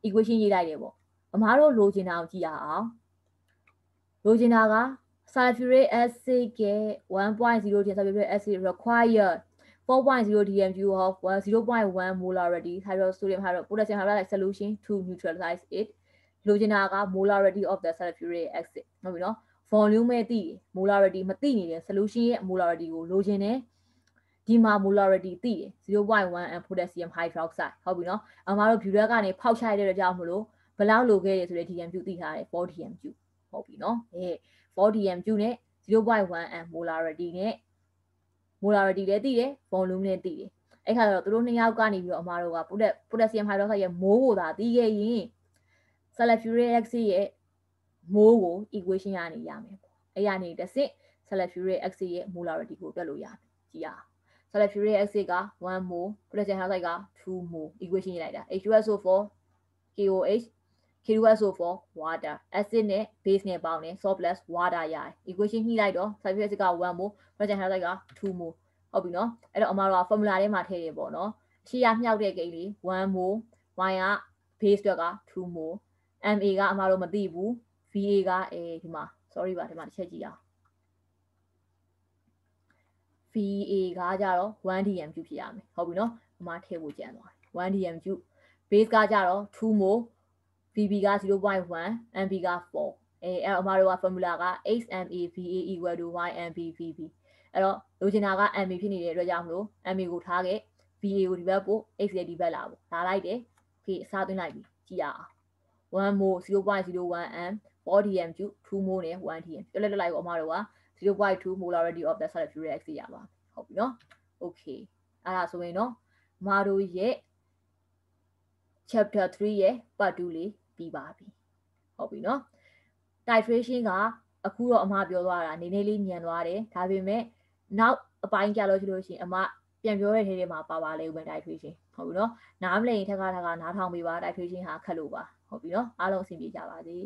equation ရေးလိုက်တယ်ပေါ့အမားတို့လိုချင်တာကိုကြည့်ရအောင်လိုချင်တာက sulfuric acid က1.0 tn sulfuric acid required 4.0 dmu of 0.1 molarity hydrosodium hydro potassium hydroxide solution to neutralize it လိုချင်တာက molarity of the sulfuric acid ဟုတ်ပြီနော် volume ပဲသိ molarity မသိနေတဲ့ solution ရဲ့ molarity ကိုလိုချင်တယ်ဒီမှာ molarity သိတယ်0.1 and potassium hydroxide ဟုတ်ပြီနော်အမားတို့ viewer ကနေဖောက်ချိုက်တဲ့အတွက်ကြောင့်မလို့ဘလောက်လိုခဲ့ရဆိုတဲ့ dmu သိထားတယ် 4dmu ဟုတ်ပြီနော်အဲ 40mg နဲ့ 0.1m molarity နဲ့ molarity လည်းသိတယ် volume လည်းသိတယ်အဲ့ခါကျတော့သူတို့နှစ်ယောက်ကနေပြီးတော့အမားတို့က potassium hydroxide ရဲ့ mole ကိုသာသိခဲ့ရင် sulfuric acid ရဲ့ mole ကို equation ရနေရမယ်ပေါ့အဲ့ရနေတစ်စစ် sulfuric acid ရဲ့ molarity ကိုတွက်လို့ရမယ်ကြည်ရ sulfuric acid က1 mole potassium hydroxide က2 mole equation ရေးလိုက်တာ H2SO4 KOH K2SO4 water acid နဲ့ base နဲ့ပေါင်းတယ် salt plus water ရတယ် equation ညှိလိုက်တော့ sulfuric acid က1 mol hydrogen hydroxide က2 mol ဟုတ်ပြီနော်အဲ့တော့အမှားတော့ formula ထဲမှာထည့်တယ်ပေါ့နော်အရှိရမြောက်တဲ့ဂိမ်းလေး1 mol y က base တွက်က2 mol ma ကအမှားတော့မသိဘူး va ကအဲဒီမှာ sorry ပါဒီမှာတစ်ချက်ကြည့်အောင် va ကကြတော့ 1dm ဖြစ်ရမယ်ဟုတ်ပြီနော်အမှားထည့်ဖို့ကြံသွား 1dm base ကကြတော့2 mol VB က0.1 MB က4အဲအဲ့အမတို့က formula က HMA VA equal to YMB VB အဲ့တော့လိုချင်တာက MB ဖြစ်နေတဲ့အတွက်ကြောင့်မလို့ MB ကိုထားခဲ့ VA ကိုဒီဘက်ပို့ X ရဲ့ဒီဘက်လာပို့လာလိုက်တယ်ဖေးအစားသွင်းလိုက်ပြီကြည့်ရအောင်1 mole 0.01 m 4 dm ကျ2 mole နဲ့1 dm ပြလက်လက်လိုက်ကိုအမတို့က0.2 molarity of the solid fuel x ရပါဟုတ်ပြီနော် okay အဲ့ဒါဆိုရင်နော်မတို့ရဲ့ chapter 3ရဲ့ part 2လေးပြီးပါပြီဟုတ်ပြီနော် titration ကအခုတော့အမပြောသွားတာနည်းနည်းလေးညံသွားတယ်ဒါပေမဲ့နောက်အပိုင်းကြလို့ရှိလို့ရှိရင်အမပြန်ပြောရတဲ့ထဲမှာပါပါလေးဦးမယ် titration ဟုတ်ပြီနော်နားမလည်ရင်ထက်ခါထက်ခါနားထောင်ပေးပါ titration ဟာခက်လို့ပါဟုတ်ပြီနော်အားလုံးအဆင်ပြေကြပါစေ